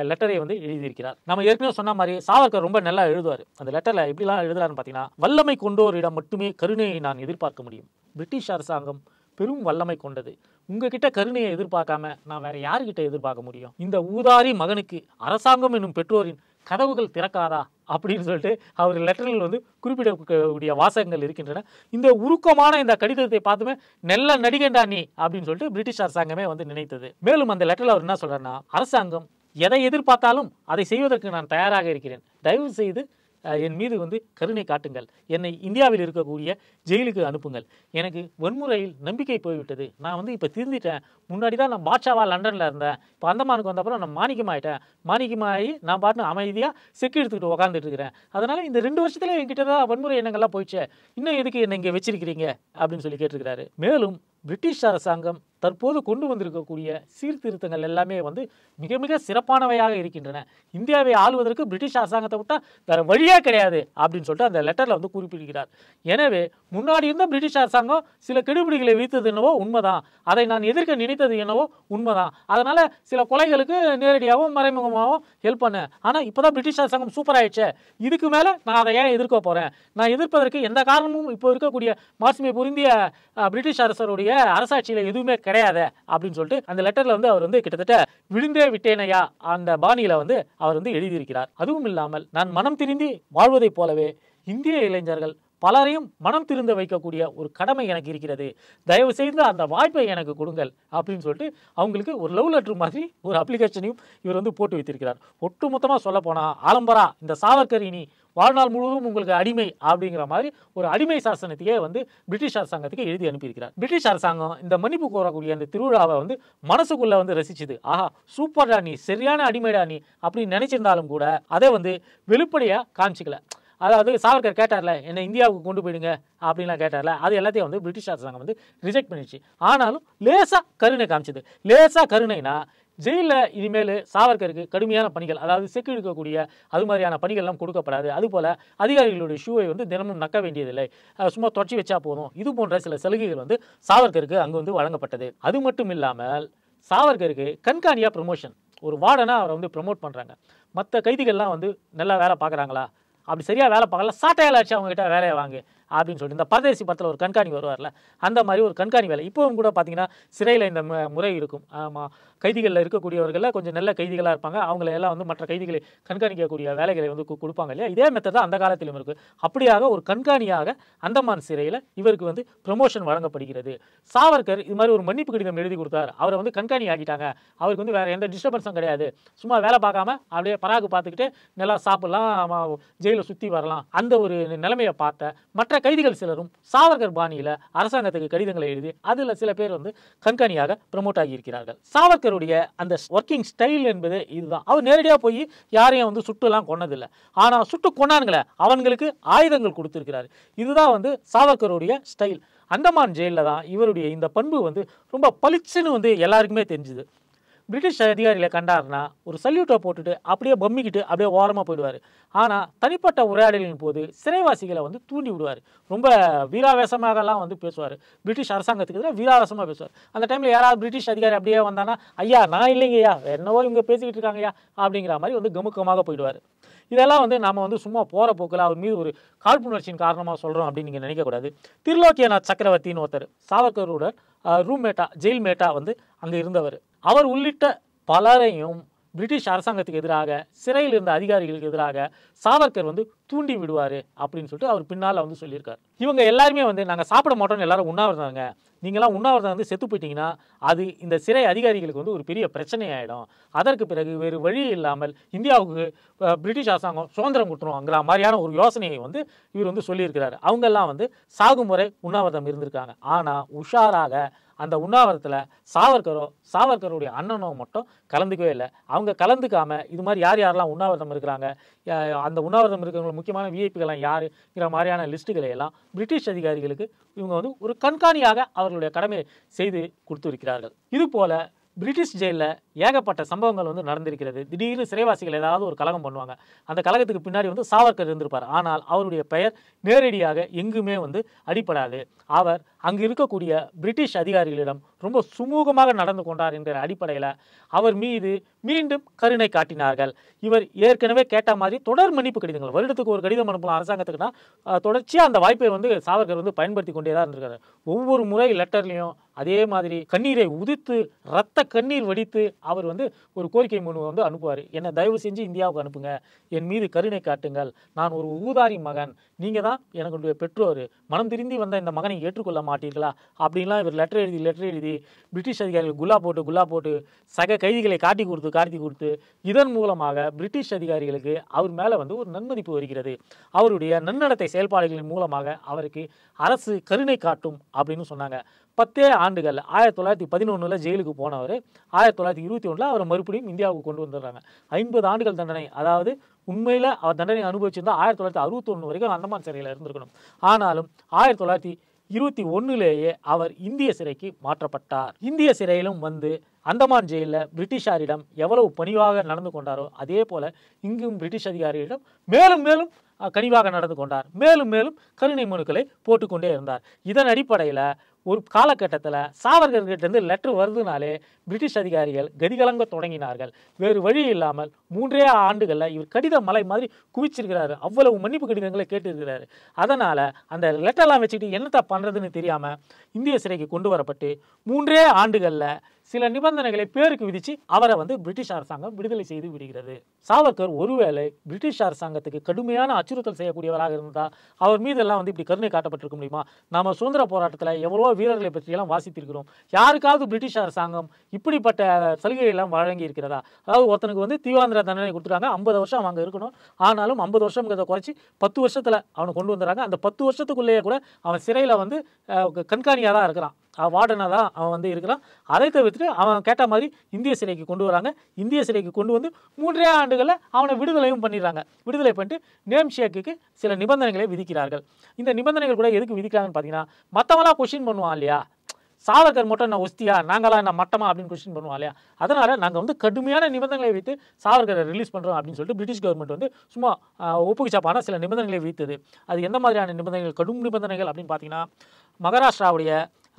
லெட்டரை வந்து எழுதியிருக்கிறார் நம்ம ஏற்கனவே சொன்ன மாதிரி சாவர்கர் ரொம்ப நல்லா எழுதுவார் அந்த லெட்டரில் எப்படிலாம் எழுதுறாருன்னு பார்த்தீங்கன்னா வல்லமை கொண்டோரிடம் மட்டுமே கருணையை நான் எதிர்பார்க்க முடியும் பிரிட்டிஷ் அரசாங்கம் பெரும் வல்லமை கொண்டது உங்ககிட்ட கருணையை எதிர்பார்க்காம நான் வேற யாருக்கிட்ட எதிர்பார்க்க முடியும் இந்த ஊதாரி மகனுக்கு அரசாங்கம் என்னும் பெற்றோரின் கதவுகள் திறக்காதா அப்படின்னு சொல்லிட்டு அவர் லெட்டரில் வந்து குறிப்பிடக்கூடிய வாசகங்கள் இருக்கின்றன இந்த உருக்கமான இந்த கடிதத்தை பார்த்துமே நல்ல நடிகண்டா நீ அப்படின்னு சொல்லிட்டு பிரிட்டிஷ் அரசாங்கமே வந்து நினைத்தது மேலும் அந்த லெட்டரில் அவர் என்ன சொல்கிறாருன்னா அரசாங்கம் எதை எதிர்பார்த்தாலும் அதை செய்வதற்கு நான் தயாராக இருக்கிறேன் தயவு செய்து என் மீது வந்து கருணை காட்டுங்கள் என்னை இந்தியாவில் இருக்கக்கூடிய ஜெயிலுக்கு அனுப்புங்கள் எனக்கு வன்முறையில் நம்பிக்கை போய்விட்டது நான் வந்து இப்போ திருந்திட்டேன் முன்னாடி தான் நான் பாட்ஷாவா லண்டனில் இருந்தேன் இப்போ அந்தமானுக்கு வந்தப்பறம் நான் மாணிக்கமாயிட்டேன் மாணிக்கமாயி நான் பாட்டு அமைதியாக செக்கு எடுத்துக்கிட்டு உக்காந்துட்டு இருக்கிறேன் அதனால் இந்த ரெண்டு வருஷத்துல என்கிட்ட தான் வன்முறை எண்ணங்கள்லாம் போயிடுச்சு இன்னும் எதுக்கு என்னை இங்கே வச்சிருக்கிறீங்க அப்படின்னு சொல்லி கேட்டிருக்கிறாரு மேலும் பிரிட்டிஷ் அரசாங்கம் தற்போது கொண்டு வந்திருக்கக்கூடிய சீர்திருத்தங்கள் எல்லாமே வந்து மிக மிக சிறப்பானவையாக இருக்கின்றன இந்தியாவை ஆளுவதற்கு பிரிட்டிஷ் அரசாங்கத்தை விட்டால் வேறு வழியே கிடையாது அப்படின்னு சொல்லிட்டு அந்த லெட்டரில் வந்து குறிப்பிடுகிறார் எனவே முன்னாடி இருந்த பிரிட்டிஷ் அரசாங்கம் சில கெடுபிடிகளை வீத்தது என்னவோ உண்மைதான் அதை நான் எதிர்க்க நினைத்தது என்னவோ உண்மைதான் அதனால் சில கொலைகளுக்கு நேரடியாகவும் மறைமுகமாகவும் ஹெல்ப் பண்ணேன் ஆனால் இப்போ தான் பிரிட்டிஷ் அரசாங்கம் சூப்பர் ஆயிடுச்சே இதுக்கு மேலே நான் அதை ஏன் எதிர்க்க போகிறேன் நான் எதிர்ப்பதற்கு எந்த காரணமும் இப்போ இருக்கக்கூடிய மாசுமை புரிந்திய பிரிட்டிஷ் அரசருடைய அரசாட்சியில் எதுவுமே கிடையாது அப்படின்னு சொல்லிட்டு அந்த லெட்டர்ல வந்து அவர் வந்து கிட்டத்தட்ட விழுந்தே விட்டேனையா அந்த பாணியில் வந்து அவர் வந்து எழுதியிருக்கிறார் அதுவும் இல்லாமல் நான் மனம் திருந்தி வாழ்வதைப் போலவே இந்திய இளைஞர்கள் பலரையும் மனம் திருந்த வைக்கக்கூடிய ஒரு கடமை எனக்கு இருக்கிறது தயவு செய்து அந்த வாய்ப்பை எனக்கு கொடுங்கள் அப்படின்னு சொல்லிட்டு அவங்களுக்கு ஒரு லவ் லெட்டர் மாதிரி ஒரு அப்ளிகேஷனையும் இவர் வந்து போட்டு வைத்திருக்கிறார் ஒட்டு மொத்தமாக சொல்ல போனால் ஆலம்பரா இந்த சாவர்கர் இனி வாழ்நாள் முழுவதும் உங்களுக்கு அடிமை அப்படிங்கிற மாதிரி ஒரு அடிமை சாசனத்தையே வந்து பிரிட்டிஷ் அரசாங்கத்துக்கு எழுதி அனுப்பியிருக்கிறார் பிரிட்டிஷ் அரசாங்கம் இந்த மன்னிப்பு கோரக்கூடிய அந்த திருவிழாவை வந்து மனசுக்குள்ளே வந்து ரசிச்சுது ஆஹா சூப்பர் நீ சரியான அடிமைடா நீ அப்படின்னு நினச்சிருந்தாலும் கூட அதை வந்து வெளிப்படையாக காமிச்சிக்கல அதாவது சாவர்கர் கேட்டார்ல என்னை இந்தியாவுக்கு கொண்டு போயிடுங்க அப்படின்லாம் கேட்டார்ல அது எல்லாத்தையும் வந்து பிரிட்டிஷ் அரசாங்கம் வந்து ரிஜெக்ட் பண்ணிடுச்சு ஆனாலும் லேசாக கருணை காமிச்சது லேசாக கருணைனா ஜெயிலில் இனிமேல் சாவர்கருக்கு கடுமையான பணிகள் அதாவது செக்கு எடுக்கக்கூடிய அது மாதிரியான பணிகள்லாம் கொடுக்கப்படாது அதுபோல் அதிகாரிகளுடைய ஷூவை வந்து தினமும் நக்க வேண்டியதில்லை சும்மா தொடச்சி வச்சா போதும் இது போன்ற சில சலுகைகள் வந்து சாவர்கருக்கு அங்கே வந்து வழங்கப்பட்டது அது மட்டும் இல்லாமல் சாவர்கருக்கு கண்காணியாக ப்ரொமோஷன் ஒரு வார்டனாக அவரை வந்து ப்ரொமோட் பண்ணுறாங்க மற்ற கைதிகள்லாம் வந்து நல்லா வேலை பார்க்குறாங்களா அப்படி சரியாக வேலை பார்க்கல சாட்டையால் அவங்க அவங்ககிட்ட வேலையை வாங்க அப்படின்னு சொல்லிட்டு இந்த பரதேசி படத்தில் ஒரு கண்காணி வருவார்ல அந்த மாதிரி ஒரு கண்காணி வேலை இப்போவும் கூட பார்த்தீங்கன்னா சிறையில் இந்த முறை இருக்கும் ஆமாம் கைதிகளில் இருக்கக்கூடியவர்களில் கொஞ்சம் நல்ல கைதிகளாக இருப்பாங்க அவங்கள எல்லாம் வந்து மற்ற கைதிகளை கண்காணிக்கக்கூடிய வேலைகளை வந்து கொடுப்பாங்க இல்லையா இதே மெத்தட் தான் அந்த காலத்திலும் இருக்குது அப்படியாக ஒரு கண்காணியாக அந்தமான் சிறையில் இவருக்கு வந்து ப்ரொமோஷன் வழங்கப்படுகிறது சாவர்கர் இது மாதிரி ஒரு மன்னிப்பு கடிதம் எழுதி கொடுத்தார் அவரை வந்து கண்காணி ஆகிட்டாங்க அவருக்கு வந்து வேறு எந்த டிஸ்டர்பன்ஸும் கிடையாது சும்மா வேலை பார்க்காம அப்படியே பராகு பார்த்துக்கிட்டு நல்லா சாப்பிட்லாம் ஜெயிலில் சுற்றி வரலாம் அந்த ஒரு நிலைமையை பார்த்த மற்ற கைதிகள் சிலரும் சாவர்கர் பாணியில் அரசாங்கத்துக்கு கடிதங்களை எழுதி அதில் சில பேர் வந்து கண்காணியாக ப்ரமோட் ஆகியிருக்கிறார்கள் சாவர்கர் அம்பேத்கருடைய அந்த ஒர்க்கிங் ஸ்டைல் என்பது இதுதான் அவர் நேரடியாக போய் யாரையும் வந்து சுட்டுலாம் கொன்னதில்லை ஆனால் சுட்டு கொண்டானுங்களே அவன்களுக்கு ஆயுதங்கள் கொடுத்துருக்கிறாரு இதுதான் வந்து சாவர்கருடைய ஸ்டைல் அந்தமான் ஜெயிலில் தான் இவருடைய இந்த பண்பு வந்து ரொம்ப பளிச்சுன்னு வந்து எல்லாருக்குமே தெரிஞ்சுது பிரிட்டிஷ் அதிகாரிகளை கண்டார்னா ஒரு சல்யூட்டை போட்டுட்டு அப்படியே பம்மிக்கிட்டு அப்படியே ஓரமாக போயிடுவார் ஆனால் தனிப்பட்ட உரையாடலின் போது சிறைவாசிகளை வந்து தூண்டி விடுவார் ரொம்ப வீராவேசமாகலாம் வந்து பேசுவார் பிரிட்டிஷ் அரசாங்கத்துக்கு எதிராக வீராவேசமாக பேசுவார் அந்த டைமில் யாராவது பிரிட்டிஷ் அதிகாரி அப்படியே வந்தானா ஐயா நான் இல்லைங்கய்யா என்னவோ இவங்க பேசிக்கிட்டு இருக்காங்கய்யா அப்படிங்கிற மாதிரி வந்து கமுக்கமாக போயிடுவார் இதெல்லாம் வந்து நம்ம வந்து சும்மா போகிற போக்கில் அவர் மீது ஒரு காழ்ப்புணர்ச்சியின் காரணமாக சொல்கிறோம் அப்படின்னு நீங்கள் நினைக்கக்கூடாது திருலோக்கியநாத் சக்கரவர்த்தின்னு ஒருத்தர் சாவர்கரோட ரூம்மேட்டா ஜெயில்மேட்டாக வந்து அங்கே இருந்தவர் அவர் உள்ளிட்ட பலரையும் பிரிட்டிஷ் அரசாங்கத்துக்கு எதிராக சிறையில் இருந்த அதிகாரிகளுக்கு எதிராக சாவர்கர் வந்து தூண்டி விடுவார் அப்படின்னு சொல்லிட்டு அவர் பின்னால் வந்து சொல்லியிருக்கார் இவங்க எல்லாருமே வந்து நாங்கள் சாப்பிட மாட்டோம்னு எல்லாரும் உண்ணாவிரதாங்க நீங்களாம் உண்ணாவிரதம் வந்து செத்து போயிட்டீங்கன்னா அது இந்த சிறை அதிகாரிகளுக்கு வந்து ஒரு பெரிய பிரச்சனையாயிடும் அதற்கு பிறகு வேறு வழி இல்லாமல் இந்தியாவுக்கு பிரிட்டிஷ் அரசாங்கம் சுதந்திரம் கொடுத்துருவாங்கிற மாதிரியான ஒரு யோசனையை வந்து இவர் வந்து சொல்லியிருக்கிறார் அவங்கெல்லாம் வந்து சாகுமுறை உண்ணாவிரதம் இருந்திருக்காங்க ஆனால் உஷாராக அந்த உண்ணாவிரத்தில் சாவர்கரோ சாவர்கருடைய அண்ணனோ மட்டும் கலந்துக்கவே இல்லை அவங்க கலந்துக்காமல் இது மாதிரி யார் யாரெல்லாம் உண்ணாவிரதம் இருக்கிறாங்க அந்த உண்ணாவிரதம் இருக்கிறவங்க முக்கியமான விஐபிகள்லாம் யாருங்கிற மாதிரியான லிஸ்ட்டுகளை எல்லாம் பிரிட்டிஷ் அதிகாரிகளுக்கு இவங்க வந்து ஒரு கண்காணியாக அவர்களுடைய கடமையை செய்து கொடுத்திருக்கிறார்கள் இதுபோல் பிரிட்டிஷ் ஜெயிலில் ஏகப்பட்ட சம்பவங்கள் வந்து நடந்திருக்கிறது திடீர்னு சிறைவாசிகள் ஏதாவது ஒரு கழகம் பண்ணுவாங்க அந்த கழகத்துக்கு பின்னாடி வந்து சாவர்கர் இருந்திருப்பார் ஆனால் அவருடைய பெயர் நேரடியாக எங்குமே வந்து அடிப்படாது அவர் அங்கு இருக்கக்கூடிய பிரிட்டிஷ் அதிகாரிகளிடம் ரொம்ப சுமூகமாக நடந்து கொண்டார் என்கிற அடிப்படையில் அவர் மீது மீண்டும் கருணை காட்டினார்கள் இவர் ஏற்கனவே கேட்ட மாதிரி தொடர் மன்னிப்பு கடிதங்கள் வருடத்துக்கு ஒரு கடிதம் அனுப்பலாம் அரசாங்கத்துக்குன்னா தொடர்ச்சியாக அந்த வாய்ப்பை வந்து சாவர்கர் வந்து பயன்படுத்தி கொண்டே தான் இருந்திருக்காரு ஒவ்வொரு முறை லெட்டர்லேயும் அதே மாதிரி கண்ணீரை உதித்து ரத்த கண்ணீர் வடித்து அவர் வந்து ஒரு கோரிக்கை மனு வந்து அனுப்புவார் என்னை தயவு செஞ்சு இந்தியாவுக்கு அனுப்புங்க என் மீது கருணை காட்டுங்கள் நான் ஒரு ஊதாரி மகன் நீங்கள் தான் எனக்கு பெற்றோர் மனம் திருந்தி வந்த இந்த மகனை ஏற்றுக்கொள்ள மாட்டீர்களா அப்படின்லாம் இவர் லெட்டர் எழுதி லெட்டர் எழுதி பிரிட்டிஷ் அதிகாரிகள் குல்லா போட்டு குல்லா போட்டு சக கைதிகளை காட்டி கொடுத்து காட்டி கொடுத்து இதன் மூலமாக பிரிட்டிஷ் அதிகாரிகளுக்கு அவர் மேலே வந்து ஒரு நன்மதிப்பு வருகிறது அவருடைய நன்னடத்தை செயல்பாடுகளின் மூலமாக அவருக்கு அரசு கருணை காட்டும் அப்படின்னு சொன்னாங்க பத்தே ஆண்டுகள் ஆயிரத்தி தொள்ளாயிரத்தி பதினொன்றில் ஜெயிலுக்கு போனவர் ஆயிரத்தி தொள்ளாயிரத்தி இருபத்தி ஒன்றில் அவர் மறுபடியும் இந்தியாவுக்கு கொண்டு வந்துடுறாங்க ஐம்பது ஆண்டுகள் தண்டனை அதாவது உண்மையில் அவர் தண்டனை அனுபவிச்சிருந்தால் ஆயிரத்தி தொள்ளாயிரத்தி அறுபத்தொன்று வரைக்கும் அந்தமான் சிறையில் இருந்திருக்கணும் ஆனாலும் ஆயிரத்தி தொள்ளாயிரத்தி இருபத்தி ஒன்றுலேயே அவர் இந்திய சிறைக்கு மாற்றப்பட்டார் இந்திய சிறையிலும் வந்து அந்தமான் ஜெயிலில் பிரிட்டிஷாரிடம் எவ்வளவு பணிவாக நடந்து கொண்டாரோ அதே போல் இங்கும் பிரிட்டிஷ் அதிகாரியிடம் மேலும் மேலும் கனிவாக நடந்து கொண்டார் மேலும் மேலும் கருணை மனுக்களை போட்டுக்கொண்டே இருந்தார் இதன் அடிப்படையில் ஒரு காலகட்டத்தில் சாவர்கர்கிட்டேருந்து லெட்ரு வருதுனாலே பிரிட்டிஷ் அதிகாரிகள் கதிகலங்க தொடங்கினார்கள் வேறு வழி இல்லாமல் மூன்றே ஆண்டுகளில் இவர் கடித மலை மாதிரி குவிச்சிருக்கிறாரு அவ்வளவு மன்னிப்பு கடிதங்களை கேட்டிருக்கிறாரு அதனால் அந்த லெட்டர்லாம் வச்சுக்கிட்டு என்னத்தை பண்ணுறதுன்னு தெரியாமல் இந்திய சிறைக்கு கொண்டு வரப்பட்டு மூன்றே ஆண்டுகளில் சில நிபந்தனைகளை பேருக்கு விதிச்சு அவரை வந்து பிரிட்டிஷ் அரசாங்கம் விடுதலை செய்து விடுகிறது சாவர்கர் ஒருவேளை பிரிட்டிஷ் அரசாங்கத்துக்கு கடுமையான அச்சுறுத்தல் செய்யக்கூடியவராக இருந்தால் அவர் மீதெல்லாம் வந்து இப்படி கருணை காட்டப்பட்டிருக்க முடியுமா நம்ம சுதந்திர போராட்டத்தில் எவ்வளோ வீரர்களை பற்றியெல்லாம் வாசித்திருக்கிறோம் யாருக்காவது பிரிட்டிஷ் அரசாங்கம் இப்படிப்பட்ட சலுகைகள் எல்லாம் வழங்கி இருக்கிறதா அதாவது ஒருத்தனுக்கு வந்து தீவாந்திர தண்டனை கொடுத்துருக்காங்க ஐம்பது வருஷம் அவங்க இருக்கணும் ஆனாலும் ஐம்பது வருஷங்கிறத குறைச்சி பத்து வருஷத்தில் அவனை கொண்டு வந்துடுறாங்க அந்த பத்து வருஷத்துக்குள்ளேயே கூட அவன் சிறையில் வந்து கண்காணியாக தான் இருக்கிறான் வார்டனாக தான் அவன் வந்து இருக்கிறான் அதை தவிர்த்துட்டு அவன் கேட்ட மாதிரி இந்திய சிறைக்கு கொண்டு வராங்க இந்திய சிறைக்கு கொண்டு வந்து மூன்றே ஆண்டுகளில் அவனை விடுதலையும் பண்ணிடுறாங்க விடுதலை பண்ணிட்டு நேம் ஷேக்குக்கு சில நிபந்தனைகளை விதிக்கிறார்கள் இந்த நிபந்தனைகள் கூட எதுக்கு விதிக்கிறாங்கன்னு பார்த்தீங்கன்னா மற்றவங்களாம் கொஷின் பண்ணுவான் இல்லையா சாவர்கர் மட்டும் நான் ஒஸ்தியா நாங்களாம் என்ன மட்டமா அப்படின்னு கொஸ்டின் பண்ணுவோம் இல்லையா அதனால் நாங்கள் வந்து கடுமையான நிபந்தனைகளை வைத்து சாவர்கரை ரிலீஸ் பண்ணுறோம் அப்படின்னு சொல்லிட்டு பிரிட்டிஷ் கவர்மெண்ட் வந்து சும்மா ஒப்புக்கிச்சாப்பான சில நிபந்தனைகளை வைத்தது அது எந்த மாதிரியான நிபந்தனைகள் கடும் நிபந்தனைகள் அப்படின்னு பார்த்தீங்கன்னா மகாராஷ்டிராவுடைய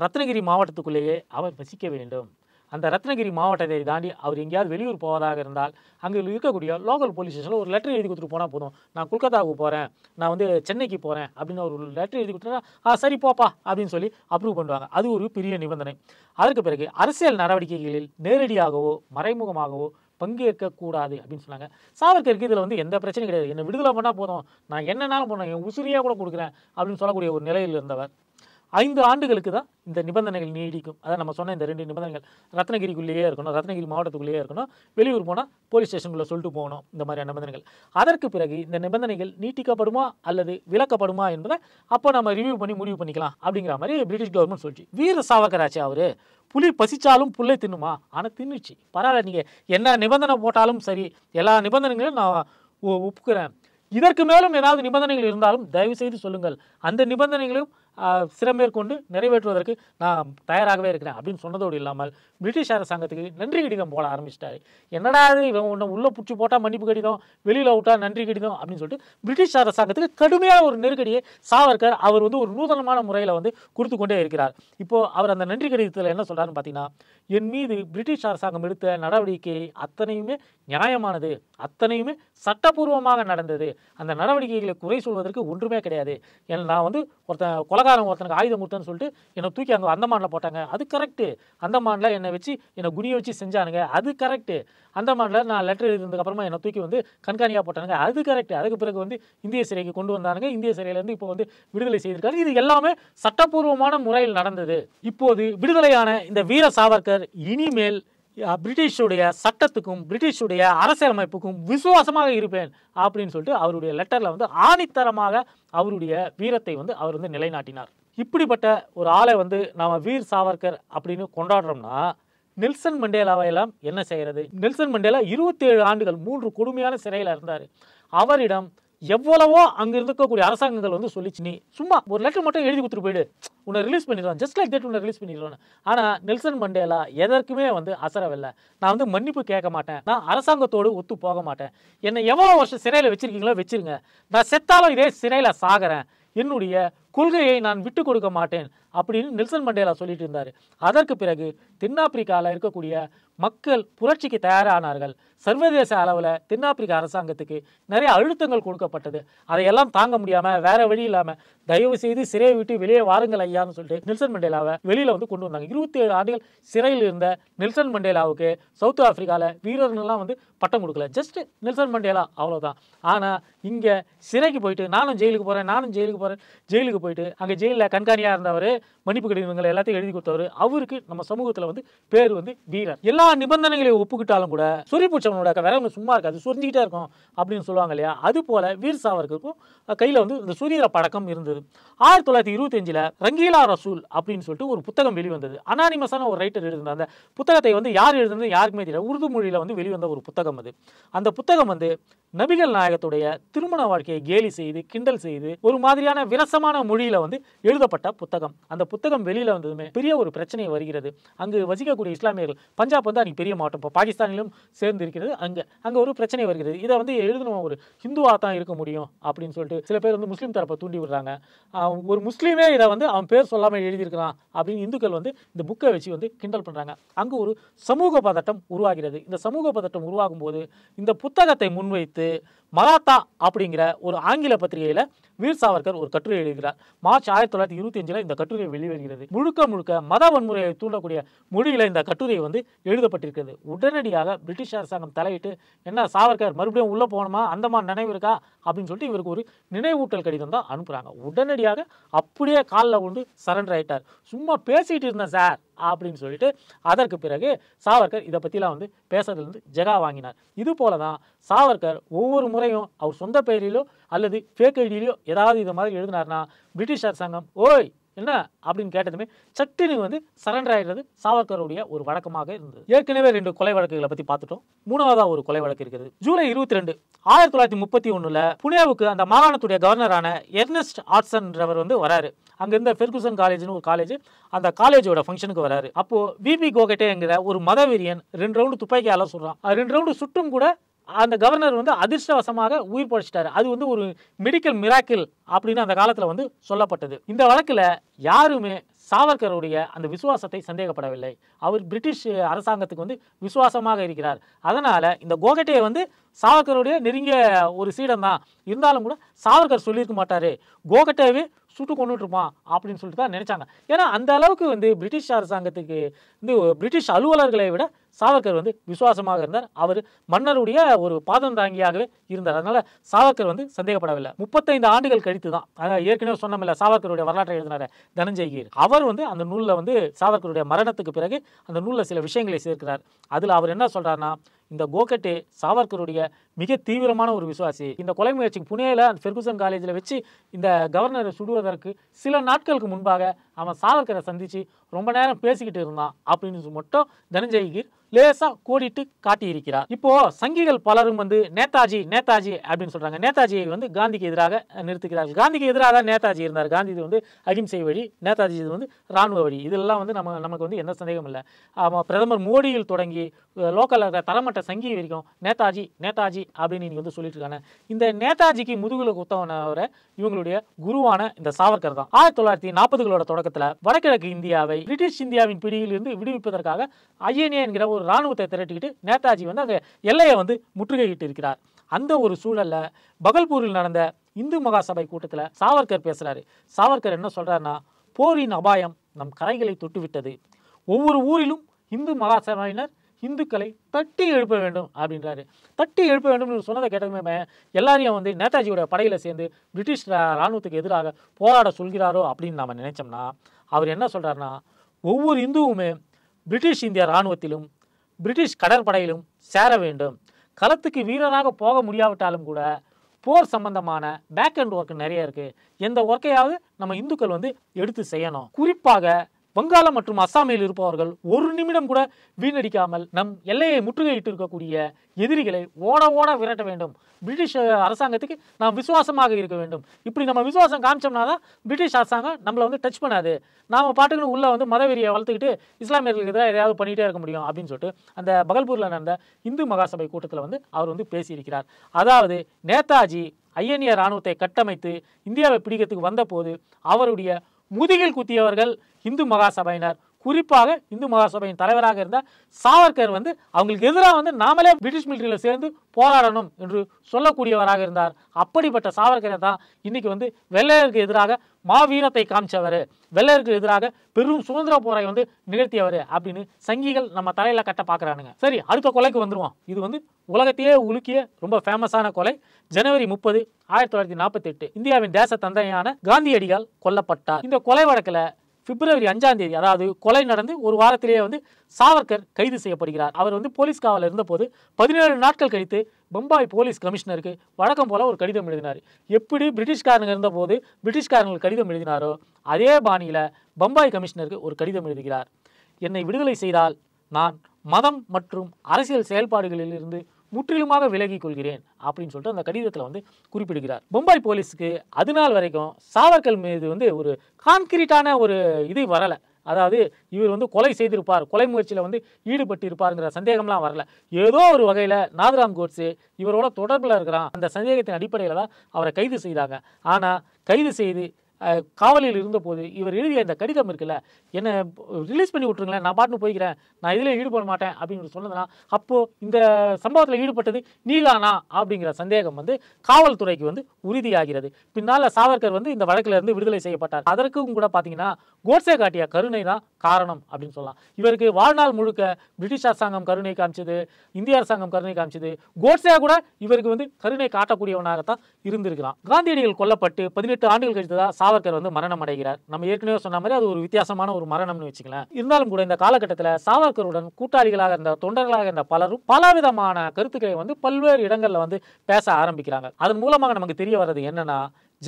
ரத்னகிரி மாவட்டத்துக்குள்ளேயே அவர் வசிக்க வேண்டும் அந்த ரத்னகிரி மாவட்டத்தை தாண்டி அவர் எங்கேயாவது வெளியூர் போவதாக இருந்தால் அங்கே இருக்கக்கூடிய லோக்கல் போலீஸ் ஸ்டேஷனில் ஒரு லெட்டர் எழுதி கொடுத்துட்டு போனால் போதும் நான் கொல்கத்தாவுக்கு போகிறேன் நான் வந்து சென்னைக்கு போகிறேன் அப்படின்னு ஒரு லெட்டர் எழுதி கொடுத்துட்டா ஆ சரி போப்பா அப்படின்னு சொல்லி அப்ரூவ் பண்ணுவாங்க அது ஒரு பெரிய நிபந்தனை அதற்கு பிறகு அரசியல் நடவடிக்கைகளில் நேரடியாகவோ மறைமுகமாகவோ பங்கேற்கக்கூடாது அப்படின்னு சொன்னாங்க சாவர்கருக்கு இதில் வந்து எந்த பிரச்சனையும் கிடையாது என்னை விடுதலை பண்ணால் போதும் நான் என்னன்னாலும் போனேன் என் உசுரியாக கூட கொடுக்குறேன் அப்படின்னு சொல்லக்கூடிய ஒரு நிலையில் இருந்தவர் ஐந்து ஆண்டுகளுக்கு தான் இந்த நிபந்தனைகள் நீடிக்கும் அதான் நம்ம சொன்ன இந்த ரெண்டு நிபந்தனைகள் ரத்னகிரிக்குள்ளேயே இருக்கணும் ரத்னகிரி மாவட்டத்துக்குள்ளேயே இருக்கணும் வெளியூர் போனால் போலீஸ் ஸ்டேஷனுக்குள்ளே சொல்லிட்டு போகணும் இந்த மாதிரியான நிபந்தனைகள் அதற்கு பிறகு இந்த நிபந்தனைகள் நீட்டிக்கப்படுமா அல்லது விலக்கப்படுமா என்பதை அப்போ நம்ம ரிவ்யூ பண்ணி முடிவு பண்ணிக்கலாம் அப்படிங்கிற மாதிரி பிரிட்டிஷ் கவர்மெண்ட் சொல்லிச்சு வீர சாவகராச்சு அவர் புலி பசிச்சாலும் புல்லை தின்னுமா ஆனால் தின்னுச்சு பரவாயில்ல நீங்கள் என்ன நிபந்தனை போட்டாலும் சரி எல்லா நிபந்தனைகளையும் நான் ஒப்புக்கிறேன் இதற்கு மேலும் ஏதாவது நிபந்தனைகள் இருந்தாலும் தயவுசெய்து சொல்லுங்கள் அந்த நிபந்தனைகளையும் சிறமேற்கொண்டு நிறைவேற்றுவதற்கு நான் தயாராகவே இருக்கிறேன் அப்படின்னு சொன்னதோடு இல்லாமல் பிரிட்டிஷ் அரசாங்கத்துக்கு நன்றி கடிதம் போட ஆரம்பிச்சிட்டாரு என்னடா அது இவன் ஒன்று உள்ளே பிடிச்சி போட்டால் மன்னிப்பு கடிதம் வெளியில் விட்டால் நன்றி கடிதம் அப்படின்னு சொல்லிட்டு பிரிட்டிஷ் அரசாங்கத்துக்கு கடுமையான ஒரு நெருக்கடியை சாவர்கர் அவர் வந்து ஒரு நூதனமான முறையில் வந்து கொடுத்து கொண்டே இருக்கிறார் இப்போது அவர் அந்த நன்றி கடிதத்தில் என்ன சொல்கிறாருன்னு பார்த்தீங்கன்னா என் மீது பிரிட்டிஷ் அரசாங்கம் எடுத்த நடவடிக்கை அத்தனையுமே நியாயமானது அத்தனையுமே சட்டப்பூர்வமாக நடந்தது அந்த நடவடிக்கைகளை குறை சொல்வதற்கு ஒன்றுமே கிடையாது நான் வந்து ஒருத்தன் கொலக பணக்காரன் ஒருத்தனுக்கு ஆயுதம் கொடுத்தேன்னு சொல்லிட்டு என்னை தூக்கி அங்கே அந்தமானில் போட்டாங்க அது கரெக்டு அந்தமானில் என்னை வச்சு என்னை குனிய வச்சு செஞ்சானுங்க அது கரெக்டு அந்தமானில் நான் லெட்டர் எழுதினதுக்கப்புறமா என்னை தூக்கி வந்து கண்காணியாக போட்டானுங்க அது கரெக்டு அதுக்கு பிறகு வந்து இந்திய சிறைக்கு கொண்டு வந்தானுங்க இந்திய சிறையிலேருந்து இப்போ வந்து விடுதலை செய்திருக்காரு இது எல்லாமே சட்டப்பூர்வமான முறையில் நடந்தது இப்போது விடுதலையான இந்த வீர சாவர்கர் இனிமேல் பிரிட்டிஷுடைய சட்டத்துக்கும் பிரிட்டிஷுடைய அரசியலமைப்புக்கும் விசுவாசமாக இருப்பேன் அப்படின்னு சொல்லிட்டு அவருடைய லெட்டரில் வந்து ஆணித்தரமாக அவருடைய வீரத்தை வந்து அவர் வந்து நிலைநாட்டினார் இப்படிப்பட்ட ஒரு ஆளை வந்து நாம் வீர் சாவர்கர் அப்படின்னு கொண்டாடுறோம்னா நெல்சன் மண்டேலாவையெல்லாம் என்ன செய்கிறது நெல்சன் மண்டேலா இருபத்தி ஏழு ஆண்டுகள் மூன்று கொடுமையான சிறையில் இருந்தார் அவரிடம் எவ்வளவோ அங்க இருக்கக்கூடிய அரசாங்கங்கள் வந்து சொல்லிச்சு நீ சும்மா ஒரு லெட்டர் மட்டும் எழுதி கொடுத்துட்டு போயிடு உன்னை ரிலீஸ் பண்ணிடுவான் ஜஸ்ட் லைக் தட் உன்னை ரிலீஸ் பண்ணிடுவான் ஆனால் நெல்சன் மண்டேலா எதற்குமே வந்து அசரவில்லை நான் வந்து மன்னிப்பு கேட்க மாட்டேன் நான் அரசாங்கத்தோடு ஒத்து போக மாட்டேன் என்னை எவ்வளோ வருஷம் சிறையில் வச்சிருக்கீங்களோ வச்சிருங்க நான் செத்தாலும் இதே சிறையில் சாகிறேன் என்னுடைய கொள்கையை நான் விட்டு கொடுக்க மாட்டேன் அப்படின்னு நெல்சன் மண்டேலா சொல்லிட்டு இருந்தார் அதற்கு பிறகு தென்னாப்பிரிக்காவில் இருக்கக்கூடிய மக்கள் புரட்சிக்கு தயாரானார்கள் சர்வதேச அளவில் தென்னாப்பிரிக்க அரசாங்கத்துக்கு நிறைய அழுத்தங்கள் கொடுக்கப்பட்டது அதையெல்லாம் தாங்க முடியாமல் வேற வழி இல்லாமல் தயவு செய்து சிறையை விட்டு வெளியே வாருங்கள் ஐயான்னு சொல்லிட்டு நெல்சன் மண்டேலாவை வெளியில் வந்து கொண்டு வந்தாங்க இருபத்தி ஏழு ஆண்டுகள் சிறையில் இருந்த நெல்சன் மண்டேலாவுக்கு சவுத் ஆஃப்ரிக்காவில் வீரர்கள்லாம் வந்து பட்டம் கொடுக்கல ஜஸ்ட் நெல்சன் மண்டேலா அவ்வளோதான் ஆனால் இங்கே சிறைக்கு போயிட்டு நானும் ஜெயிலுக்கு போகிறேன் நானும் ஜெயிலுக்கு போகிறேன் ஜெயிலுக்கு போயிட்டு அங்கே ஜெயிலில் கண்காணியாக இருந்தவர் மன்னிப்பு கடிதங்களை எல்லாத்தையும் எழுதி கொடுத்தவர் அவருக்கு நம்ம சமூகத்தில் வந்து பேர் வந்து வீரர் எல்லா நிபந்தனைகளையும் ஒப்புக்கிட்டாலும் கூட சொறி பிடிச்சவனோட சும்மா இருக்காது சொரிஞ்சிக்கிட்டே இருக்கும் அப்படின்னு சொல்லுவாங்க இல்லையா அது போல வீர் சாவர்கருக்கும் கையில் வந்து இந்த சுரீர பழக்கம் இருந்தது ஆயிரத்தி தொள்ளாயிரத்தி இருபத்தஞ்சில் ரங்கீலா ரசூல் அப்படின்னு சொல்லிட்டு ஒரு புத்தகம் வெளிவந்தது அனானிமஸான ஒரு ரைட்டர் எழுதின அந்த புத்தகத்தை வந்து யார் எழுதுனது யாருக்குமே தெரியல உருது மொழியில் வந்து வெளிவந்த ஒரு புத்தகம் அது அந்த புத்தகம் வந்து நபிகள் நாயகத்துடைய திருமண வாழ்க்கையை கேலி செய்து கிண்டல் செய்து ஒரு மாதிரியான விரசமான மொழியில் வந்து எழுதப்பட்ட புத்தகம் அந்த புத்தகம் வெளியில் வந்ததுமே பெரிய ஒரு பிரச்சனை வருகிறது அங்கு வசிக்கக்கூடிய இஸ்லாமியர்கள் பஞ்சாப் வந்து தான் பெரிய மாவட்டம் இப்போ பாகிஸ்தானிலும் சேர்ந்து இருக்கிறது அங்கே அங்கே ஒரு பிரச்சனை வருகிறது இதை வந்து எழுதணும் ஒரு ஹிந்துவாக தான் இருக்க முடியும் அப்படின்னு சொல்லிட்டு சில பேர் வந்து முஸ்லீம் தரப்பை தூண்டி விடுறாங்க ஒரு முஸ்லீமே இதை வந்து அவன் பேர் சொல்லாமல் எழுதியிருக்கிறான் அப்படின்னு இந்துக்கள் வந்து இந்த புக்கை வச்சு வந்து கிண்டல் பண்ணுறாங்க அங்கே ஒரு சமூக பதட்டம் உருவாகிறது இந்த சமூக பதட்டம் உருவாகும் போது இந்த புத்தகத்தை முன்வைத்து மராத்தா அப்படிங்கிற ஒரு ஆங்கில பத்திரிகையில் வீர் சாவர்கர் ஒரு கட்டுரை எழுதுகிறார் மார்ச் ஆயிரத்தி தொள்ளாயிரத்தி இருபத்தி அஞ்சில் இந்த கட்டுரை வெளிவருகிறது முழுக்க முழுக்க மத வன்முறையை தூண்டக்கூடிய மொழியில் இந்த கட்டுரையை வந்து எழுத எழுதப்பட்டிருக்கிறது உடனடியாக பிரிட்டிஷ் அரசாங்கம் தலையிட்டு என்ன சாவர்கர் மறுபடியும் உள்ளே போகணுமா அந்தமான் நினைவு இருக்கா அப்படின்னு சொல்லிட்டு இவருக்கு ஒரு நினைவூட்டல் கடிதம் தான் அனுப்புகிறாங்க உடனடியாக அப்படியே காலில் கொண்டு சரண்டர் ஆகிட்டார் சும்மா பேசிகிட்டு இருந்தேன் சார் அப்படின்னு சொல்லிட்டு அதற்கு பிறகு சாவர்கர் இதை பற்றிலாம் வந்து பேசுறதுலேருந்து ஜெகா வாங்கினார் இது போல தான் சாவர்கர் ஒவ்வொரு முறையும் அவர் சொந்த பெயரிலோ அல்லது ஃபேக் ஐடியிலோ ஏதாவது இதை மாதிரி எழுதினார்னா பிரிட்டிஷ் அரசாங்கம் ஓய் என்ன அப்படின்னு கேட்டதுமே சட்டினி வந்து சரண்டர் ஆகிடுறது சாவர்கருடைய ஒரு வழக்கமாக இருந்தது ஏற்கனவே ரெண்டு கொலை வழக்குகளை பற்றி பார்த்துட்டோம் மூணாவதாக ஒரு கொலை வழக்கு இருக்குது ஜூலை இருபத்தி ரெண்டு ஆயிரத்தி தொள்ளாயிரத்தி முப்பத்தி ஒன்றில் புனேவுக்கு அந்த மாகாணத்துடைய கவர்னரான எர்னஸ்ட் ஆட்சன்றவர் வந்து வராரு அங்கேருந்து பெர்குசன் ஃபெர்குசன் காலேஜ்னு ஒரு காலேஜ் அந்த காலேஜோட ஃபங்க்ஷனுக்கு வராரு அப்போது விபி கோகட்டேங்கிற ஒரு மதவெறியன் ரெண்டு ரவுண்டு துப்பாக்கியால சொல்கிறான் ரெண்டு ரவுண்டு சுட்டும் கூட அந்த கவர்னர் வந்து அதிர்ஷ்டவசமாக உயிர் பழிச்சிட்டாரு அது வந்து ஒரு மெடிக்கல் மிராக்கிள் அப்படின்னு அந்த காலத்தில் வந்து சொல்லப்பட்டது இந்த வழக்கில் யாருமே சாவர்கருடைய அந்த விசுவாசத்தை சந்தேகப்படவில்லை அவர் பிரிட்டிஷ் அரசாங்கத்துக்கு வந்து விசுவாசமாக இருக்கிறார் அதனால் இந்த கோகட்டையை வந்து சாவர்கருடைய நெருங்கிய ஒரு சீடம் தான் இருந்தாலும் கூட சாவர்கர் சொல்லியிருக்க மாட்டார் கோகட்டேவே சுட்டு கொண்டுட்டுருப்பான் அப்படின்னு சொல்லிட்டு தான் நினச்சாங்க ஏன்னா அந்த அளவுக்கு வந்து பிரிட்டிஷ் அரசாங்கத்துக்கு வந்து பிரிட்டிஷ் அலுவலர்களை விட சாவர்கர் வந்து விசுவாசமாக இருந்தார் அவர் மன்னருடைய ஒரு பாதம் தாங்கியாகவே இருந்தார் அதனால் சாவர்கர் வந்து சந்தேகப்படவில்லை முப்பத்தைந்து ஆண்டுகள் கழித்து தான் ஏற்கனவே சொன்னமில்ல சாவர்கருடைய வரலாற்றை எழுதினார் கீர் அவர் வந்து அந்த நூலில் வந்து சாவர்கருடைய மரணத்துக்கு பிறகு அந்த நூலில் சில விஷயங்களை சேர்க்கிறார் அதில் அவர் என்ன சொல்கிறாருன்னா இந்த கோகட்டே சாவர்கருடைய மிக தீவிரமான ஒரு விசுவாசி இந்த கொலை முயற்சி புனேல ஃபெர்குசன் காலேஜில் வச்சு இந்த கவர்னரை சுடுவதற்கு சில நாட்களுக்கு முன்பாக அவன் சாவர்கரை சந்தித்து ரொம்ப நேரம் பேசிக்கிட்டு இருந்தான் அப்படின்னு மட்டும் தனஞ்சயகீர் லேசாக கூடிட்டு காட்டியிருக்கிறார் இப்போது சங்கிகள் பலரும் வந்து நேதாஜி நேதாஜி அப்படின்னு சொல்கிறாங்க நேதாஜியை வந்து காந்திக்கு எதிராக நிறுத்துகிறார்கள் காந்திக்கு எதிராக தான் நேதாஜி இருந்தார் காந்தி இது வந்து அகிம்சை வழி நேதாஜி இது வந்து இராணுவ வழி இதெல்லாம் வந்து நம்ம நமக்கு வந்து எந்த சந்தேகம் இல்லை பிரதமர் மோடியில் தொடங்கி லோக்கலில் இருக்கிற தரமட்ட சங்கி வரைக்கும் நேதாஜி நேதாஜி அப்படின்னு இன்றைக்கி வந்து சொல்லிட்டு இருக்காங்க இந்த நேதாஜிக்கு முதுகுல குத்தவனவரை இவங்களுடைய குருவான இந்த சாவர்கர் தான் ஆயிரத்தி தொள்ளாயிரத்தி நாற்பதுகளோட தொடக்க தொடக்கத்தில் வடகிழக்கு இந்தியாவை பிரிட்டிஷ் இந்தியாவின் பிடியில் இருந்து விடுவிப்பதற்காக ஐஎன்ஏ என்கிற ஒரு இராணுவத்தை திரட்டிக்கிட்டு நேதாஜி வந்து அந்த எல்லையை வந்து முற்றுகையிட்டு இருக்கிறார் அந்த ஒரு சூழலில் பகல்பூரில் நடந்த இந்து மகாசபை கூட்டத்தில் சாவர்கர் பேசுகிறாரு சாவர்கர் என்ன சொல்கிறாருன்னா போரின் அபாயம் நம் கரைகளை தொட்டுவிட்டது ஒவ்வொரு ஊரிலும் இந்து மகாசபையினர் இந்துக்களை தட்டி எழுப்ப வேண்டும் அப்படின்றாரு தட்டி எழுப்ப வேண்டும் என்று சொன்னதை கேட்டதுமே எல்லாரையும் வந்து நேதாஜியோட படையில் சேர்ந்து பிரிட்டிஷ் இராணுவத்துக்கு எதிராக போராட சொல்கிறாரோ அப்படின்னு நம்ம நினைச்சோம்னா அவர் என்ன சொல்கிறாருன்னா ஒவ்வொரு இந்துவுமே பிரிட்டிஷ் இந்திய இராணுவத்திலும் பிரிட்டிஷ் கடற்படையிலும் சேர வேண்டும் களத்துக்கு வீரராக போக முடியாவிட்டாலும் கூட போர் சம்பந்தமான பேக் அண்ட் ஒர்க் நிறைய இருக்குது எந்த ஒர்க்கையாவது நம்ம இந்துக்கள் வந்து எடுத்து செய்யணும் குறிப்பாக வங்காளம் மற்றும் அசாமியில் இருப்பவர்கள் ஒரு நிமிடம் கூட வீணடிக்காமல் நம் எல்லையை முற்றுகையிட்டு இருக்கக்கூடிய எதிரிகளை ஓட ஓட விரட்ட வேண்டும் பிரிட்டிஷ் அரசாங்கத்துக்கு நாம் விசுவாசமாக இருக்க வேண்டும் இப்படி நம்ம விசுவாசம் காமிச்சோம்னா தான் பிரிட்டிஷ் அரசாங்கம் நம்மளை வந்து டச் பண்ணாது நாம் பாட்டுக்குன்னு உள்ளே வந்து மதவெறியை வளர்த்துக்கிட்டு இஸ்லாமியர்களுக்கு எதிராக ஏதாவது பண்ணிகிட்டே இருக்க முடியும் அப்படின்னு சொல்லிட்டு அந்த பகல்பூரில் நடந்த இந்து மகாசபை கூட்டத்தில் வந்து அவர் வந்து பேசியிருக்கிறார் அதாவது நேதாஜி ஐஎன்ஏ இராணுவத்தை கட்டமைத்து இந்தியாவை பிடிக்கிறதுக்கு வந்தபோது அவருடைய முதுகில் குத்தியவர்கள் இந்து மகாசபையினர் குறிப்பாக இந்து மகாசபையின் தலைவராக இருந்த சாவர்கர் வந்து அவங்களுக்கு எதிராக வந்து நாமளே பிரிட்டிஷ் மிலிட்ரியில் சேர்ந்து போராடணும் என்று சொல்லக்கூடியவராக இருந்தார் அப்படிப்பட்ட சாவர்கரை தான் இன்னைக்கு வந்து வெள்ளையருக்கு எதிராக மாவீரத்தை காமிச்சவர் வெள்ளையருக்கு எதிராக பெரும் சுதந்திர போரை வந்து நிகழ்த்தியவர் அப்படின்னு சங்கிகள் நம்ம தலையில் கட்ட பார்க்குறானுங்க சரி அடுத்த கொலைக்கு வந்துடுவோம் இது வந்து உலகத்தையே உலுக்கிய ரொம்ப ஃபேமஸான கொலை ஜனவரி முப்பது ஆயிரத்தி தொள்ளாயிரத்தி நாற்பத்தி எட்டு இந்தியாவின் தேச தந்தையான காந்தியடிகள் கொல்லப்பட்டார் இந்த கொலை வழக்கில் பிப்ரவரி அஞ்சாம் தேதி அதாவது கொலை நடந்து ஒரு வாரத்திலேயே வந்து சாவர்கர் கைது செய்யப்படுகிறார் அவர் வந்து போலீஸ் காவலில் இருந்தபோது பதினேழு நாட்கள் கழித்து பம்பாய் போலீஸ் கமிஷனருக்கு வழக்கம் போல ஒரு கடிதம் எழுதினார் எப்படி பிரிட்டிஷ்காரங்க இருந்தபோது பிரிட்டிஷ்காரங்களுக்கு கடிதம் எழுதினாரோ அதே பாணியில் பம்பாய் கமிஷனருக்கு ஒரு கடிதம் எழுதுகிறார் என்னை விடுதலை செய்தால் நான் மதம் மற்றும் அரசியல் செயல்பாடுகளிலிருந்து முற்றிலுமாக விலகிக் கொள்கிறேன் அப்படின்னு சொல்லிட்டு அந்த கடிதத்தில் வந்து குறிப்பிடுகிறார் பொம்பாய் போலீஸுக்கு அது நாள் வரைக்கும் சாவர்கள் மீது வந்து ஒரு கான்கிரீட்டான ஒரு இது வரலை அதாவது இவர் வந்து கொலை செய்திருப்பார் கொலை முயற்சியில் வந்து ஈடுபட்டு இருப்பாருங்கிற சந்தேகம்லாம் வரல ஏதோ ஒரு வகையில் நாதராம் கோட்ஸு இவரோட தொடர்பில் இருக்கிறான் அந்த சந்தேகத்தின் அடிப்படையில் தான் அவரை கைது செய்தாங்க ஆனால் கைது செய்து காவலில் இருந்தபோது இவர் எழுதிய இந்த கடிதம் இருக்குல்ல என்னை ரிலீஸ் பண்ணி விட்ருங்களேன் நான் பாட்டுன்னு போய்க்கிறேன் நான் இதில் ஈடுபட மாட்டேன் அப்படின்னு சொன்னதுனா அப்போது இந்த சம்பவத்தில் ஈடுபட்டது நீலானா அப்படிங்கிற சந்தேகம் வந்து காவல்துறைக்கு வந்து உறுதியாகிறது பின்னால் சாவர்கர் வந்து இந்த வழக்கிலிருந்து விடுதலை செய்யப்பட்டார் அதற்கும் கூட பார்த்தீங்கன்னா கோட்ஸே காட்டிய கருணை தான் காரணம் அப்படின்னு சொல்லலாம் இவருக்கு வாழ்நாள் முழுக்க பிரிட்டிஷ் அரசாங்கம் கருணை காமிச்சது இந்திய அரசாங்கம் கருணை காமிச்சது கோட்ஸே கூட இவருக்கு வந்து கருணை காட்டக்கூடியவனாகத்தான் இருந்திருக்கலாம் காந்தியடிகள் கொல்லப்பட்டு பதினெட்டு ஆண்டுகள் கழித்ததாக சாவர்கர் வந்து மரணம் அடைகிறார் நம்ம ஏற்கனவே சொன்ன மாதிரி அது ஒரு வித்தியாசமான ஒரு மரணம்னு வச்சுக்கலாம் இருந்தாலும் கூட இந்த காலகட்டத்தில் சாவர்கருடன் கூட்டாளிகளாக இருந்த தொண்டர்களாக இருந்த பலரும் பலவிதமான கருத்துக்களை வந்து பல்வேறு இடங்களில் வந்து பேச ஆரம்பிக்கிறாங்க அதன் மூலமாக நமக்கு தெரிய வர்றது என்னன்னா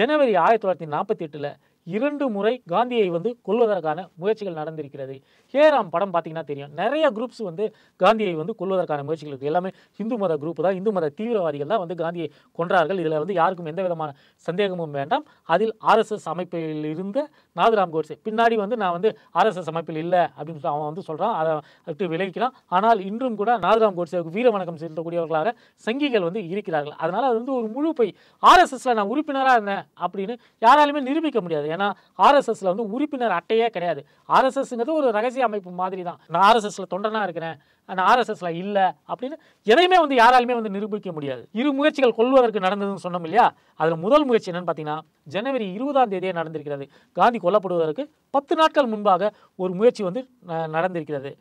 ஜனவரி ஆயிரத்தி தொள்ளாயிரத்தி நாற்பத்தி எட்டில் இரண்டு முறை காந்தியை வந்து கொள்வதற்கான முயற்சிகள் நடந்திருக்கிறது ஹேராம் படம் பார்த்தீங்கன்னா தெரியும் நிறைய குரூப்ஸ் வந்து காந்தியை வந்து கொள்வதற்கான முயற்சிகள் இருக்குது எல்லாமே இந்து மத குரூப் தான் இந்து மத தீவிரவாதிகள் தான் வந்து காந்தியை கொன்றார்கள் இதில் வந்து யாருக்கும் எந்த விதமான சந்தேகமும் வேண்டாம் அதில் ஆர்எஸ்எஸ் அமைப்பில் இருந்த நாதுராம் கோட்ஸே பின்னாடி வந்து நான் வந்து ஆர்எஸ்எஸ் அமைப்பில் இல்லை அப்படின்னு அவன் வந்து சொல்கிறான் அதை விட்டு விளைவிக்கலாம் ஆனால் இன்றும் கூட நாதுராம் கோட்ஸேவுக்கு வீர வணக்கம் செலுத்தக்கூடியவர்களாக சங்கிகள் வந்து இருக்கிறார்கள் அதனால் அது வந்து ஒரு முழு போய் ஆர்எஸ்எஸில் நான் உறுப்பினராக இருந்தேன் அப்படின்னு யாராலுமே நிரூபிக்க முடியாது ஏன்னா ஆர்எஸ்எஸ்ல வந்து உறுப்பினர் அட்டையே கிடையாது ஆர்எஸ்எஸ்ங்கிறது ஒரு ரகசிய அமைப்பு மாதிரி தான் நான் ஆர்எஸ்எஸ்ல தொண்டனா இருக்கிறேன் நான் ஆர்எஸ்எஸ்ல இல்லை அப்படின்னு எதையுமே வந்து யாராலுமே வந்து நிரூபிக்க முடியாது இரு முயற்சிகள் கொள்வதற்கு நடந்ததுன்னு சொன்னோம் இல்லையா அதில் முதல் முயற்சி என்னன்னு பார்த்தீங்கன்னா ஜனவரி இருபதாம் தேதியே நடந்திருக்கிறது காந்தி கொல்லப்படுவதற்கு பத்து நாட்கள் முன்பாக ஒரு முயற்சி வந்து நடந்திருக்கிறது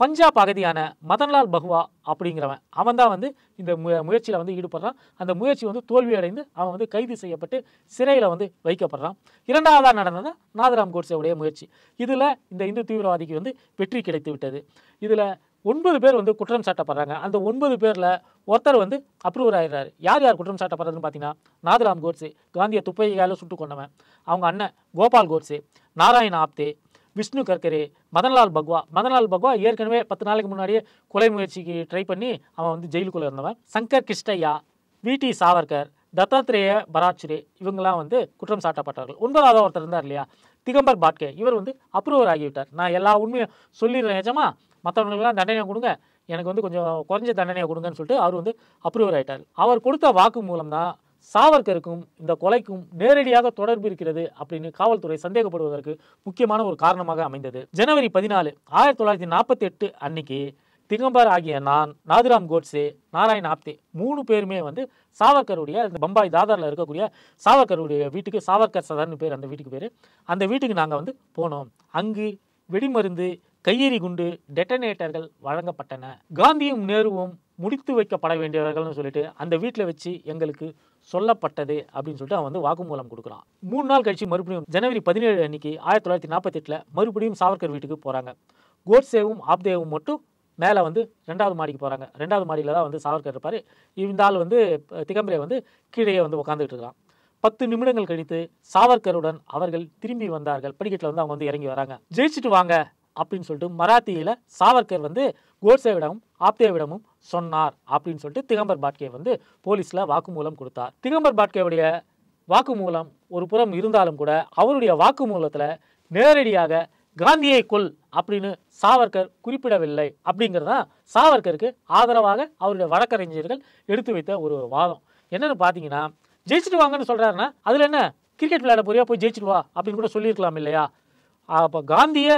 பஞ்சாப் அகதியான மதன்லால் பகுவா அப்படிங்கிறவன் அவன் தான் வந்து இந்த மு முயற்சியில் வந்து ஈடுபடுறான் அந்த முயற்சி வந்து தோல்வியடைந்து அவன் வந்து கைது செய்யப்பட்டு சிறையில் வந்து வைக்கப்படுறான் இரண்டாவதாக நடந்தது நாதராம் கோட்ஸேவுடைய முயற்சி இதில் இந்த இந்து தீவிரவாதிக்கு வந்து வெற்றி கிடைத்து விட்டது இதில் ஒன்பது பேர் வந்து குற்றம் சாட்டப்படுறாங்க அந்த ஒன்பது பேரில் ஒருத்தர் வந்து அப்ரூவர் ஆகிடுறாரு யார் யார் குற்றம் சாட்டப்படுறதுன்னு பார்த்தீங்கன்னா நாதராம் கோட்ஸே காந்தியை துப்பையால் சுட்டுக் கொண்டவன் அவங்க அண்ணன் கோபால் கோட்ஸே நாராயண ஆப்தே விஷ்ணு கர்கரே மதன்லால் பக்வா மதன்லால் பக்வா ஏற்கனவே பத்து நாளைக்கு முன்னாடியே கொலை முயற்சிக்கு ட்ரை பண்ணி அவன் வந்து ஜெயிலுக்குள்ளே இருந்தவன் சங்கர் கிருஷ்ணய்யா வி டி சாவர்கர் தத்தாத்ரேய பராச்சுரே இவங்கெல்லாம் வந்து குற்றம் சாட்டப்பட்டார்கள் ஒன்பதாவது ஒருத்தர் இருந்தார் இல்லையா திகம்பர் பாட்கே இவர் வந்து அப்ரூவர் ஆகிவிட்டார் நான் எல்லா உண்மையும் சொல்லிடுறேன் நிஜமா மற்றவங்களுக்குலாம் தண்டனை கொடுங்க எனக்கு வந்து கொஞ்சம் குறைஞ்ச தண்டனையை கொடுங்கன்னு சொல்லிட்டு அவர் வந்து அப்ரூவர் ஆகிட்டார் அவர் கொடுத்த வாக்கு மூலம் தான் சாவர்கருக்கும் இந்த கொலைக்கும் நேரடியாக தொடர்பு இருக்கிறது அப்படின்னு காவல்துறை சந்தேகப்படுவதற்கு முக்கியமான ஒரு காரணமாக அமைந்தது ஜனவரி பதினாலு ஆயிரத்தி தொள்ளாயிரத்தி நாற்பத்தி எட்டு அன்னைக்கு திகம்பர் ஆகிய நான் நாதுராம் கோட்ஸே நாராயண் ஆப்தே மூணு பேருமே வந்து சாவர்கருடைய இந்த பம்பாய் தாதாரில் இருக்கக்கூடிய சாவர்கருடைய வீட்டுக்கு சாவர்கர் சதர்னு பேர் அந்த வீட்டுக்கு பேர் அந்த வீட்டுக்கு நாங்கள் வந்து போனோம் அங்கு வெடிமருந்து கையெறி குண்டு டெட்டனேட்டர்கள் வழங்கப்பட்டன காந்தியும் நேருவும் முடித்து வைக்கப்பட வேண்டியவர்கள்னு சொல்லிட்டு அந்த வீட்டில் வச்சு எங்களுக்கு சொல்லப்பட்டது அப்படின்னு சொல்லிட்டு அவன் வந்து வாக்குமூலம் கொடுக்குறான் மூணு நாள் கழிச்சு மறுபடியும் ஜனவரி பதினேழு அன்னைக்கு ஆயிரத்தி தொள்ளாயிரத்தி நாற்பத்தி எட்டில் மறுபடியும் சாவர்கர் வீட்டுக்கு போகிறாங்க கோட்சேவும் ஆப்தேவும் மட்டும் மேலே வந்து ரெண்டாவது மாடிக்கு போகிறாங்க ரெண்டாவது மாடியில் தான் வந்து சாவர்கர் இருப்பார் இந்த வந்து திகம்பரே வந்து கீழே வந்து உட்காந்துக்கிட்டு இருக்கிறான் பத்து நிமிடங்கள் கழித்து சாவர்கருடன் அவர்கள் திரும்பி வந்தார்கள் படிக்கட்டில் வந்து அவங்க வந்து இறங்கி வராங்க ஜெயிச்சுட்டு வாங்க அப்படின்னு சொல்லிட்டு மராத்தியில் சாவர்கர் வந்து கோட்சேவிடமும் ஆப்தேவிடமும் சொன்னார் அப்படின்னு சொல்லிட்டு திகம்பர் பாட்கே வந்து போலீஸில் வாக்குமூலம் கொடுத்தார் திகம்பர் பாட்கேவுடைய வாக்குமூலம் ஒரு புறம் இருந்தாலும் கூட அவருடைய வாக்குமூலத்தில் நேரடியாக காந்தியை கொல் அப்படின்னு சாவர்கர் குறிப்பிடவில்லை அப்படிங்கிறது தான் சாவர்கருக்கு ஆதரவாக அவருடைய வழக்கறிஞர்கள் எடுத்து வைத்த ஒரு வாதம் என்னென்னு பார்த்தீங்கன்னா ஜெயிச்சுட்டு வாங்கன்னு சொல்கிறாருன்னா அதில் என்ன கிரிக்கெட் விளையாட போறியா போய் ஜெயிச்சுட்டு வா அப்படின்னு கூட சொல்லியிருக்கலாம் இல்லையா அப்போ காந்தியை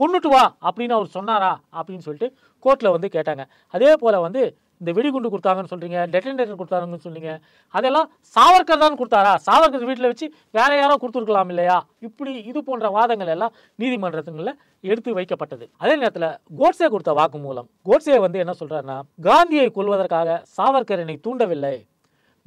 கொண்டுட்டு வா அப்படின்னு அவர் சொன்னாரா அப்படின்னு சொல்லிட்டு கோர்ட்டில் வந்து கேட்டாங்க அதே போல் வந்து இந்த வெடிகுண்டு கொடுத்தாங்கன்னு சொல்கிறீங்க டெட்டன்டேட்டர் கொடுத்தாங்கன்னு சொன்னீங்க அதெல்லாம் சாவர்கர் தான் கொடுத்தாரா சாவர்கர் வீட்டில் வச்சு வேற யாரோ கொடுத்துருக்கலாம் இல்லையா இப்படி இது போன்ற வாதங்கள் எல்லாம் நீதிமன்றத்துங்களில் எடுத்து வைக்கப்பட்டது அதே நேரத்தில் கோட்ஸே கொடுத்த வாக்கு மூலம் கோட்ஸே வந்து என்ன சொல்கிறாருன்னா காந்தியை கொள்வதற்காக சாவர்கர் என்னை தூண்டவில்லை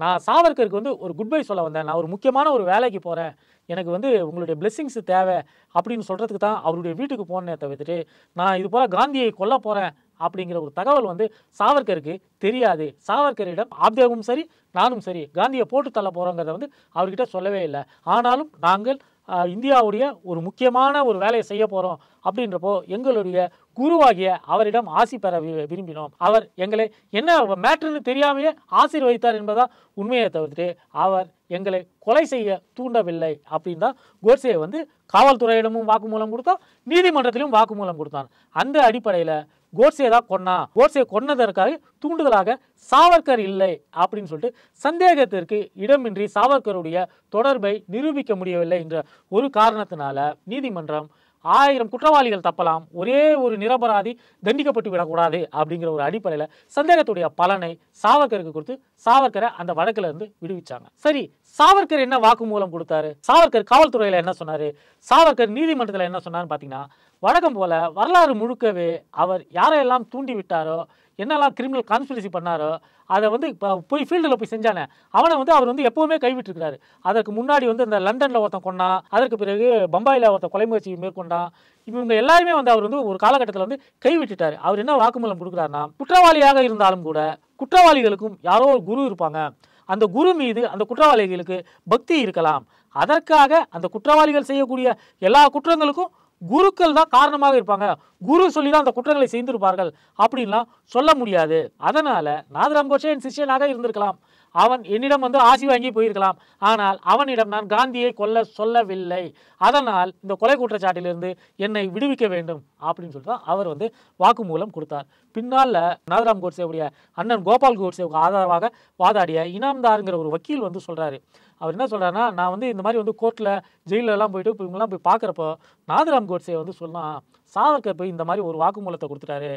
நான் சாவர்கருக்கு வந்து ஒரு குட் பை சொல்ல வந்தேன் நான் ஒரு முக்கியமான ஒரு வேலைக்கு போகிறேன் எனக்கு வந்து உங்களுடைய பிளெஸ்ஸிங்ஸ் தேவை அப்படின்னு சொல்கிறதுக்கு தான் அவருடைய வீட்டுக்கு போனே தவிர்த்துட்டு நான் இது போல் காந்தியை கொல்ல போகிறேன் அப்படிங்கிற ஒரு தகவல் வந்து சாவர்கருக்கு தெரியாது சாவர்கரிடம் ஆப்தேவும் சரி நானும் சரி காந்தியை போட்டு தள்ள போகிறோங்கிறத வந்து அவர்கிட்ட சொல்லவே இல்லை ஆனாலும் நாங்கள் இந்தியாவுடைய ஒரு முக்கியமான ஒரு வேலையை செய்ய போகிறோம் அப்படின்றப்போ எங்களுடைய குருவாகிய அவரிடம் ஆசி பெற விரும்பினோம் அவர் எங்களை என்ன மேட்ருன்னு தெரியாமையே ஆசீர்வதித்தார் என்பதா உண்மையை தவிர்த்துட்டு அவர் எங்களை கொலை செய்ய தூண்டவில்லை அப்படின்னு தான் கோட்ஸே வந்து காவல்துறையிடமும் வாக்குமூலம் கொடுத்தான் நீதிமன்றத்திலும் வாக்குமூலம் கொடுத்தான் அந்த அடிப்படையில் கோட்ஸே தான் கொன்னா கோட்ஸே கொன்னதற்காக தூண்டுதலாக சாவர்கர் இல்லை அப்படின்னு சொல்லிட்டு சந்தேகத்திற்கு இடமின்றி சாவர்கருடைய தொடர்பை நிரூபிக்க முடியவில்லை என்ற ஒரு காரணத்தினால நீதிமன்றம் ஆயிரம் குற்றவாளிகள் தப்பலாம் ஒரே ஒரு நிரபராதி தண்டிக்கப்பட்டு விடக்கூடாது அப்படிங்கிற ஒரு அடிப்படையில் சந்தேகத்துடைய பலனை சாவர்கருக்கு கொடுத்து சாவர்கரை அந்த வழக்கில் இருந்து விடுவிச்சாங்க சரி சாவர்கர் என்ன வாக்குமூலம் கொடுத்தாரு சாவர்கர் காவல்துறையில் என்ன சொன்னார் சாவர்கர் நீதிமன்றத்தில் என்ன சொன்னார்னு பார்த்தீங்கன்னா வழக்கம் போல வரலாறு முழுக்கவே அவர் யாரையெல்லாம் தூண்டி விட்டாரோ என்னெல்லாம் கிரிமினல் கான்ஸ்பிரசி பண்ணாரோ அதை வந்து இப்போ போய் ஃபீல்டில் போய் செஞ்சானே அவனை வந்து அவர் வந்து எப்போவுமே கைவிட்டுருக்கிறாரு அதற்கு முன்னாடி வந்து இந்த லண்டனில் ஒருத்தன் கொண்டான் அதற்கு பிறகு பம்பாயில் ஒருத்தன் கொலை முயற்சி மேற்கொண்டான் இவங்க எல்லாருமே வந்து அவர் வந்து ஒரு காலகட்டத்தில் வந்து கைவிட்டுட்டார் அவர் என்ன வாக்குமூலம் கொடுக்குறாருன்னா குற்றவாளியாக இருந்தாலும் கூட குற்றவாளிகளுக்கும் யாரோ ஒரு குரு இருப்பாங்க அந்த குரு மீது அந்த குற்றவாளிகளுக்கு பக்தி இருக்கலாம் அதற்காக அந்த குற்றவாளிகள் செய்யக்கூடிய எல்லா குற்றங்களுக்கும் குருக்கள் தான் காரணமாக இருப்பாங்க குரு சொல்லி தான் அந்த குற்றங்களை செய்திருப்பார்கள் அப்படின்லாம் சொல்ல முடியாது அதனால் நாதராம் கோஷே என் சிஷியனாக இருந்திருக்கலாம் அவன் என்னிடம் வந்து ஆசி வாங்கி போயிருக்கலாம் ஆனால் அவனிடம் நான் காந்தியை கொல்ல சொல்லவில்லை அதனால் இந்த கொலை குற்றச்சாட்டிலிருந்து என்னை விடுவிக்க வேண்டும் அப்படின்னு சொல்லிட்டு அவர் வந்து வாக்குமூலம் கொடுத்தார் பின்னால் நாதராம் கோட்சேவுடைய அண்ணன் கோபால் கோட்சேவுக்கு ஆதரவாக வாதாடிய இனாம்தாருங்கிற ஒரு வக்கீல் வந்து சொல்கிறாரு அவர் என்ன சொல்கிறாருன்னா நான் வந்து இந்த மாதிரி வந்து கோர்ட்டில் ஜெயிலெலாம் போயிட்டு இவங்கெல்லாம் போய் பார்க்குறப்போ நாதராம் கோட்சே வந்து சொல்லலாம் சாவர்கர் போய் இந்த மாதிரி ஒரு வாக்குமூலத்தை கொடுத்துட்டாரு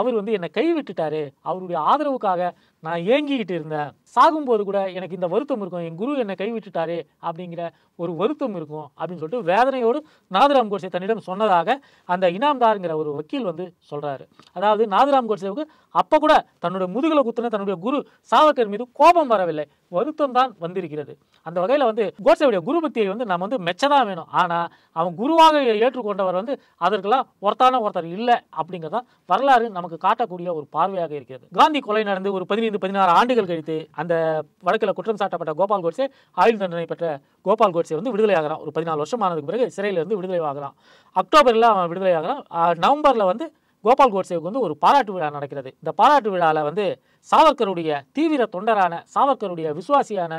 அவர் வந்து என்னை கைவிட்டுட்டாரு அவருடைய ஆதரவுக்காக நான் ஏங்கிக்கிட்டு இருந்தேன் சாகும்போது கூட எனக்கு இந்த வருத்தம் இருக்கும் என் குரு என்னை கைவிட்டுட்டாரு அப்படிங்கிற ஒரு வருத்தம் இருக்கும் அப்படின்னு சொல்லிட்டு வேதனையோடு நாதராம் கோட்சே தன்னிடம் சொன்னதாக அந்த இனாம்தாருங்கிற ஒரு வக்கீல் வந்து சொல்கிறாரு அதாவது நாதராம் கோட்சேவுக்கு அப்போ கூட தன்னுடைய முதுகில் குத்துன தன்னுடைய குரு சாவர்கர் மீது கோபம் வரவில்லை வருத்தம் தான் வந்திருக்கிறது அந்த வகையில் வந்து கோட்சேவுடைய குரு பக்தியை வந்து நம்ம வந்து மெச்சதான் வேணும் ஆனால் அவன் குருவாக ஏற்றுக்கொண்டவர் வந்து அதற்கெல்லாம் ஒருத்தான ஒருத்தர் இல்லை அப்படிங்கிறத வரலாறு நமக்கு காட்டக்கூடிய ஒரு பார்வையாக இருக்கிறது காந்தி கொலை நடந்து ஒரு பதினைந்து பதினாறு ஆண்டுகள் கழித்து அந்த வழக்கில் குற்றம் சாட்டப்பட்ட கோபால் கோட்ஸே ஆயுள் தண்டனை பெற்ற கோபால் கோட்ஸே வந்து விடுதலை ஆகிறான் ஒரு பதினாலு வருஷம் ஆனதுக்கு பிறகு சிறையிலிருந்து விடுதலை ஆகிறான் அக்டோபரில் அவன் விடுதலை ஆகிறான் நவம்பரில் வந்து கோபால் கோட்சேவுக்கு வந்து ஒரு பாராட்டு விழா நடக்கிறது இந்த பாராட்டு விழாவில் வந்து சாவர்கருடைய தீவிர தொண்டரான சாவர்கருடைய விசுவாசியான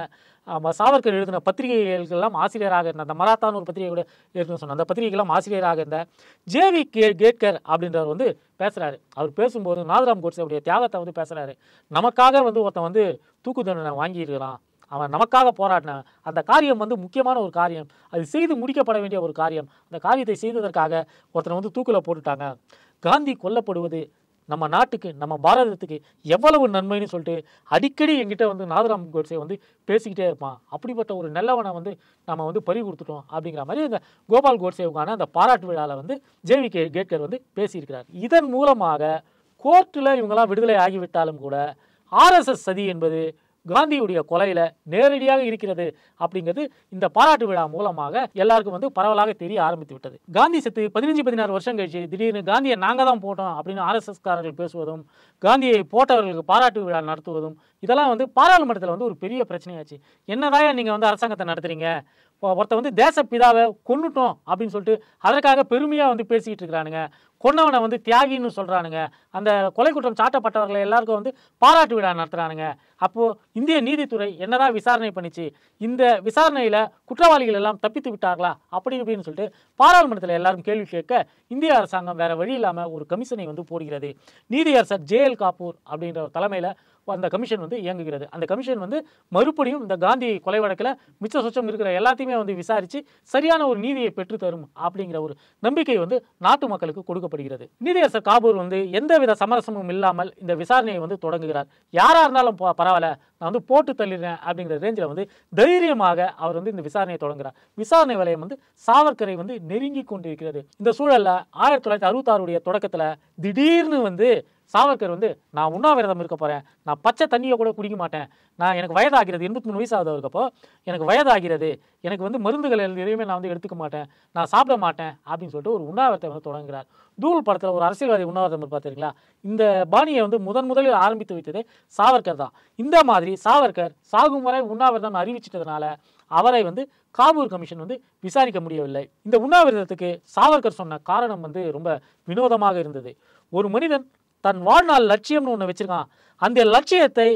சாவர்கர் எழுதின பத்திரிகைகளுக்கெல்லாம் ஆசிரியராக இருந்த அந்த மராத்தான் ஒரு கூட எழுதுன்னு சொன்ன அந்த பத்திரிகைகள்லாம் ஆசிரியராக இருந்த ஜேவி கே கேட்கர் அப்படின்றவர் வந்து பேசுகிறாரு அவர் பேசும்போது நாதராம் கோட்சேவுடைய தியாகத்தை வந்து பேசுகிறாரு நமக்காக வந்து ஒருத்தன் வந்து தூக்கு தண்டனை வாங்கியிருக்கிறான் அவன் நமக்காக போராடினான் அந்த காரியம் வந்து முக்கியமான ஒரு காரியம் அது செய்து முடிக்கப்பட வேண்டிய ஒரு காரியம் அந்த காரியத்தை செய்ததற்காக ஒருத்தனை வந்து தூக்கில் போட்டுட்டாங்க காந்தி கொல்லப்படுவது நம்ம நாட்டுக்கு நம்ம பாரதத்துக்கு எவ்வளவு நன்மைன்னு சொல்லிட்டு அடிக்கடி எங்கிட்ட வந்து நாதராம் கோட்ஸை வந்து பேசிக்கிட்டே இருப்பான் அப்படிப்பட்ட ஒரு நல்லவனை வந்து நம்ம வந்து பறி கொடுத்துட்டோம் அப்படிங்கிற மாதிரி இந்த கோபால் கோட்ஸேவுக்கான அந்த பாராட்டு விழாவில் வந்து ஜேவி கே கேட்கர் வந்து பேசியிருக்கிறார் இதன் மூலமாக கோர்ட்டில் இவங்கெல்லாம் விடுதலை ஆகிவிட்டாலும் கூட ஆர்எஸ்எஸ் சதி என்பது காந்தியுடைய கொலையில் நேரடியாக இருக்கிறது அப்படிங்கிறது இந்த பாராட்டு விழா மூலமாக எல்லாருக்கும் வந்து பரவலாக தெரிய ஆரம்பித்து விட்டது காந்தி செத்து பதினஞ்சு பதினாறு வருஷம் கழிச்சு திடீர்னு காந்தியை நாங்கள் தான் போட்டோம் அப்படின்னு ஆர்எஸ்எஸ்காரர்கள் பேசுவதும் காந்தியை போட்டவர்களுக்கு பாராட்டு விழா நடத்துவதும் இதெல்லாம் வந்து பாராளுமன்றத்தில் வந்து ஒரு பெரிய பிரச்சனையாச்சு என்னதான் நீங்கள் வந்து அரசாங்கத்தை நடத்துகிறீங்க ஒருத்த வந்து தேசப்பிதாவை கொண்டுட்டோம் அப்படின்னு சொல்லிட்டு அதற்காக பெருமையாக வந்து பேசிக்கிட்டு இருக்கிறானுங்க கொன்னவனை வந்து தியாகின்னு சொல்கிறானுங்க அந்த கொலை குற்றம் சாட்டப்பட்டவர்களை எல்லாருக்கும் வந்து பாராட்டு விழா நடத்துகிறானுங்க அப்போது இந்திய நீதித்துறை என்னதான் விசாரணை பண்ணிச்சு இந்த விசாரணையில் குற்றவாளிகள் எல்லாம் தப்பித்து விட்டார்களா அப்படி இப்படின்னு சொல்லிட்டு பாராளுமன்றத்தில் எல்லாரும் கேள்வி கேட்க இந்திய அரசாங்கம் வேறு வழி இல்லாமல் ஒரு கமிஷனை வந்து போடுகிறது நீதியரசர் ஜே எல் காப்பூர் அப்படின்ற தலைமையில் அந்த கமிஷன் வந்து இயங்குகிறது அந்த கமிஷன் வந்து மறுபடியும் இந்த காந்தி கொலை வழக்கில் மிச்ச சொச்சம் இருக்கிற எல்லாத்தையுமே வந்து விசாரித்து சரியான ஒரு நீதியை பெற்று தரும் அப்படிங்கிற ஒரு நம்பிக்கை வந்து நாட்டு மக்களுக்கு கொடுக்கப்படுகிறது நீதியரசர் காபூர் வந்து எந்தவித சமரசமும் இல்லாமல் இந்த விசாரணையை வந்து தொடங்குகிறார் யாராக இருந்தாலும் பரவாயில்ல நான் வந்து போட்டு தள்ளிடுறேன் அப்படிங்கிற ரேஞ்சில் வந்து தைரியமாக அவர் வந்து இந்த விசாரணையை தொடங்குகிறார் விசாரணை வலயம் வந்து சாவர்கரை வந்து நெருங்கி கொண்டிருக்கிறது இந்த சூழலில் ஆயிரத்தி தொள்ளாயிரத்தி அறுபத்தாறுடைய தொடக்கத்தில் திடீர்னு வந்து சாவர்கர் வந்து நான் உண்ணாவிரதம் இருக்க போகிறேன் நான் பச்சை தண்ணியை கூட குடிக்க மாட்டேன் நான் எனக்கு வயதாகிறது எண்பத்தி மூணு வயசு இருக்கப்போ எனக்கு வயதாகிறது எனக்கு வந்து மருந்துகள் எதையுமே நான் வந்து எடுத்துக்க மாட்டேன் நான் சாப்பிட மாட்டேன் அப்படின்னு சொல்லிட்டு ஒரு உண்ணாவிரத்தை வந்து தொடங்குகிறார் தூள் படத்தில் ஒரு அரசியல்வாதி உண்ணாவிரதம் பார்த்துருங்களா இந்த பாணியை வந்து முதன் முதலில் ஆரம்பித்து வைத்தது சாவர்கர் தான் இந்த மாதிரி சாவர்கர் சாகும் வரை உண்ணாவிரதம் அறிவிச்சிட்டதுனால அவரை வந்து காபூர் கமிஷன் வந்து விசாரிக்க முடியவில்லை இந்த உண்ணாவிரதத்துக்கு சாவர்கர் சொன்ன காரணம் வந்து ரொம்ப வினோதமாக இருந்தது ஒரு மனிதன் தன் வாழ்நாள் லட்சியம்னு ஒன்று வச்சுருக்கான் அந்த லட்சியத்தை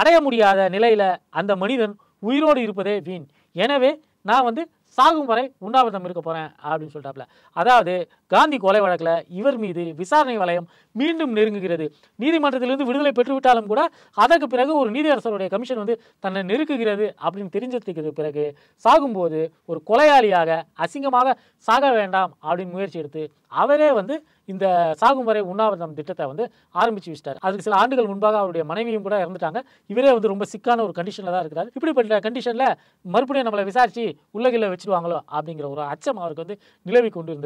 அடைய முடியாத நிலையில் அந்த மனிதன் உயிரோடு இருப்பதே வீண் எனவே நான் வந்து சாகும் வரை உண்ணாவிரதம் இருக்க போகிறேன் அப்படின்னு சொல்லிட்டாப்புல அதாவது காந்தி கொலை வழக்கில் இவர் மீது விசாரணை வளையம் மீண்டும் நெருங்குகிறது நீதிமன்றத்திலிருந்து விடுதலை பெற்றுவிட்டாலும் கூட அதற்கு பிறகு ஒரு நீதியரசருடைய கமிஷன் வந்து தன்னை நெருக்குகிறது அப்படின்னு தெரிஞ்சதுக்கு பிறகு சாகும்போது ஒரு கொலையாளியாக அசிங்கமாக சாக வேண்டாம் அப்படின்னு முயற்சி எடுத்து அவரே வந்து இந்த சாகும் வரை உண்ணாவிரதம் திட்டத்தை வந்து ஆரம்பிச்சு வச்சிட்டார் அதுக்கு சில ஆண்டுகள் முன்பாக அவருடைய மனைவியும் கூட இறந்துட்டாங்க இவரே வந்து ரொம்ப சிக்கான ஒரு கண்டிஷனில் தான் இருக்கிறார் இப்படிப்பட்ட கண்டிஷனில் மறுபடியும் நம்மளை விசாரித்து உள்ளகில் வச்சுருவாங்களோ அப்படிங்கிற ஒரு அச்சம் அவருக்கு வந்து நிலவி கொண்டு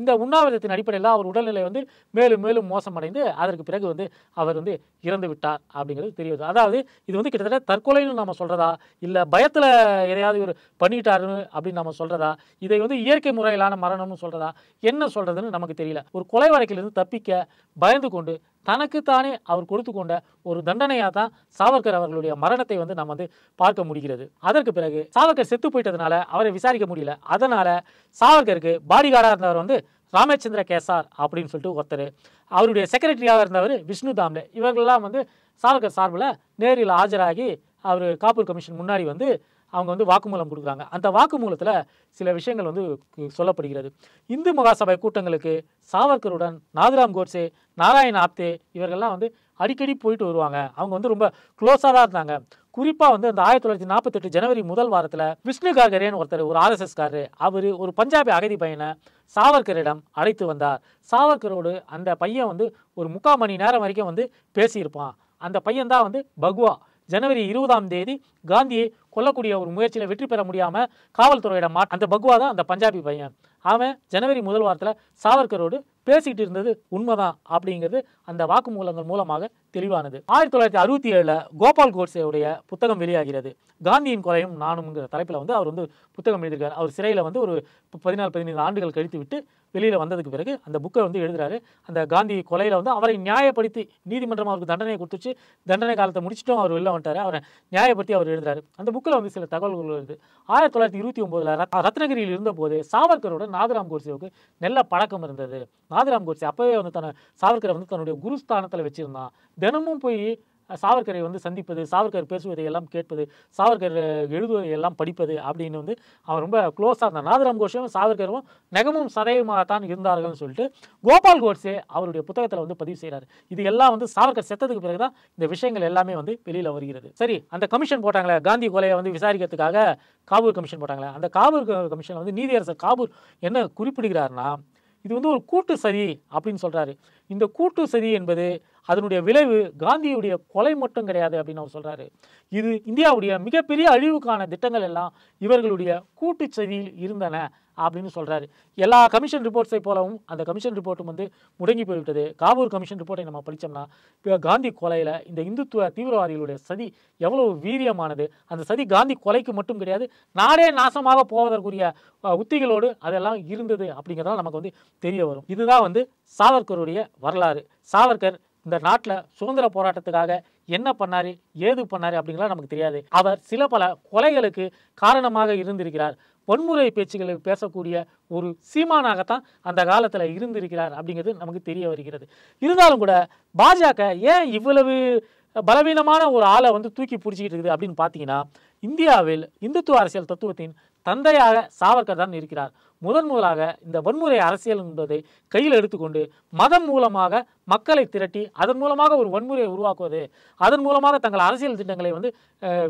இந்த உண்ணாவிரதத்தின் அடிப்படையில் அவர் உடல்நிலை வந்து மேலும் மேலும் மோசமடைந்து அதற்கு பிறகு வந்து அவர் வந்து இறந்து விட்டார் அப்படிங்கிறது தெரியுது அதாவது இது வந்து கிட்டத்தட்ட தற்கொலைன்னு நம்ம சொல்கிறதா இல்லை பயத்தில் எதையாவது ஒரு பண்ணிட்டாரு அப்படின்னு நம்ம சொல்கிறதா இதை வந்து இயற்கை முறையிலான மரணம்னு சொல்கிறதா என்ன சொல்கிறதுன்னு நமக்கு தெரியல ஒரு கொலை வழக்கிலிருந்து தப்பிக்க பயந்து கொண்டு தனக்குத்தானே அவர் கொடுத்து கொண்ட ஒரு தண்டனையாக தான் சாவர்கர் அவர்களுடைய மரணத்தை வந்து நம்ம வந்து பார்க்க முடிகிறது அதற்கு பிறகு சாவர்கர் செத்து போயிட்டதுனால அவரை விசாரிக்க முடியல அதனால் சாவர்கருக்கு பாடிகாராக இருந்தவர் வந்து ராமச்சந்திர கேசார் அப்படின்னு சொல்லிட்டு ஒருத்தர் அவருடைய செக்ரட்டரியாக இருந்தவர் விஷ்ணு தாம்லே இவர்கள்லாம் வந்து சாவர்கர் சார்பில் நேரில் ஆஜராகி அவர் காப்பூர் கமிஷன் முன்னாடி வந்து அவங்க வந்து வாக்குமூலம் கொடுக்குறாங்க அந்த வாக்குமூலத்தில் சில விஷயங்கள் வந்து சொல்லப்படுகிறது இந்து மகாசபை கூட்டங்களுக்கு சாவர்கருடன் நாதுராம் கோட்ஸே நாராயண் ஆப்தே இவர்கள்லாம் வந்து அடிக்கடி போயிட்டு வருவாங்க அவங்க வந்து ரொம்ப க்ளோஸாக தான் இருந்தாங்க குறிப்பாக வந்து அந்த ஆயிரத்தி தொள்ளாயிரத்தி நாற்பத்தெட்டு ஜனவரி முதல் வாரத்தில் விஷ்ணு காகரேன் ஒருத்தர் ஒரு காரு அவர் ஒரு பஞ்சாபி அகதி பையனை சாவர்கரிடம் அழைத்து வந்தார் சாவர்கரோடு அந்த பையன் வந்து ஒரு முக்கால் மணி நேரம் வரைக்கும் வந்து பேசியிருப்பான் அந்த பையன் தான் வந்து பகுவா ஜனவரி இருபதாம் தேதி காந்தியை கொல்லக்கூடிய ஒரு முயற்சியில் வெற்றி பெற முடியாமல் காவல்துறையிடம் மா அந்த பகுவா தான் அந்த பஞ்சாபி பையன் அவன் ஜனவரி முதல் வாரத்தில் சாவர்கரோடு பேசிக்கிட்டு இருந்தது உண்மைதான் அப்படிங்கிறது அந்த வாக்குமூலங்கள் மூலமாக தெளிவானது ஆயிரத்தி தொள்ளாயிரத்தி அறுபத்தி ஏழில் கோபால் கோட்ஸேவுடைய புத்தகம் வெளியாகிறது காந்தியின் கொலையும் நானும்ங்கிற தலைப்பில் வந்து அவர் வந்து புத்தகம் எழுதியிருக்கார் அவர் சிறையில் வந்து ஒரு பதினாலு பதினைந்து ஆண்டுகள் கழித்து விட்டு வெளியில் வந்ததுக்கு பிறகு அந்த புக்கை வந்து எழுதுறாரு அந்த காந்தி கொலையில் வந்து அவரை நியாயப்படுத்தி நீதிமன்றம் அவருக்கு தண்டனை கொடுத்துச்சு தண்டனை காலத்தை முடிச்சிட்டும் அவர் வெளில வந்துட்டார் அவரை நியாயப்படுத்தி அவர் எழுதுறாரு அந்த புக்கில் வந்து சில தகவல்கள் வருது ஆயிரத்தி தொள்ளாயிரத்தி இருபத்தி ஒம்போதில் ரத்னகிரியில் இருந்தபோது சாவர்கரோட நாகராம் கோட்ஸேவுக்கு நல்ல பழக்கம் இருந்தது நாதிராம் கோட்ஸே அப்போவே வந்து தன்னை சாவர்கரை வந்து தன்னுடைய குருஸ்தானத்தில் வச்சுருந்தான் தினமும் போய் சாவர்கரை வந்து சந்திப்பது சாவர்கர் பேசுவதை எல்லாம் கேட்பது சாவர்கர் எழுதுவதை எல்லாம் படிப்பது அப்படின்னு வந்து அவன் ரொம்ப க்ளோஸாக இருந்தான் நாதராம் கோஷும் சாவர்கரும் நெகமும் சதயமாகத்தான் இருந்தார்கள்னு சொல்லிட்டு கோபால் கோட்ஸே அவருடைய புத்தகத்தில் வந்து பதிவு செய்கிறார் இது எல்லாம் வந்து சாவர்கர் செத்ததுக்கு பிறகு தான் இந்த விஷயங்கள் எல்லாமே வந்து வெளியில் வருகிறது சரி அந்த கமிஷன் போட்டாங்களே காந்தி கொலையை வந்து விசாரிக்கிறதுக்காக காபூர் கமிஷன் போட்டாங்களே அந்த காபூர் கமிஷன் வந்து நீதியரசர் காபூர் என்ன குறிப்பிடுகிறார்னா இது வந்து ஒரு கூட்டு சதி அப்படின்னு சொல்கிறாரு இந்த கூட்டு சதி என்பது அதனுடைய விளைவு காந்தியுடைய கொலை மட்டும் கிடையாது அப்படின்னு அவர் சொல்கிறாரு இது இந்தியாவுடைய மிகப்பெரிய அழிவுக்கான திட்டங்கள் எல்லாம் இவர்களுடைய கூட்டு செவியில் இருந்தன அப்படின்னு சொல்கிறாரு எல்லா கமிஷன் ரிப்போர்ட்ஸை போலவும் அந்த கமிஷன் ரிப்போர்ட்டும் வந்து முடங்கி போய்விட்டது காபூர் கமிஷன் ரிப்போர்ட்டை நம்ம படித்தோம்னா காந்தி கொலையில் இந்த இந்துத்துவ தீவிரவாதிகளுடைய சதி எவ்வளோ வீரியமானது அந்த சதி காந்தி கொலைக்கு மட்டும் கிடையாது நாடே நாசமாக போவதற்குரிய உத்திகளோடு அதெல்லாம் இருந்தது அப்படிங்கிறதெல்லாம் நமக்கு வந்து தெரிய வரும் இதுதான் வந்து சாவர்கருடைய வரலாறு சாவர்கர் இந்த நாட்டில் சுதந்திர போராட்டத்துக்காக என்ன பண்ணார் ஏது பண்ணார் அப்படிங்கலாம் நமக்கு தெரியாது அவர் சில பல கொலைகளுக்கு காரணமாக இருந்திருக்கிறார் வன்முறை பேச்சுகளுக்கு பேசக்கூடிய ஒரு சீமானாகத்தான் அந்த காலத்தில் இருந்திருக்கிறார் அப்படிங்கிறது நமக்கு தெரிய வருகிறது இருந்தாலும் கூட பாஜக ஏன் இவ்வளவு பலவீனமான ஒரு ஆளை வந்து தூக்கி பிடிச்சிக்கிட்டு இருக்குது அப்படின்னு பார்த்தீங்கன்னா இந்தியாவில் இந்துத்துவ அரசியல் தத்துவத்தின் தந்தையாக சாவர்கர் தான் இருக்கிறார் முதன் முதலாக இந்த வன்முறை அரசியல் என்பதை கையில் எடுத்துக்கொண்டு மதம் மூலமாக மக்களை திரட்டி அதன் மூலமாக ஒரு வன்முறையை உருவாக்குவது அதன் மூலமாக தங்கள் அரசியல் திட்டங்களை வந்து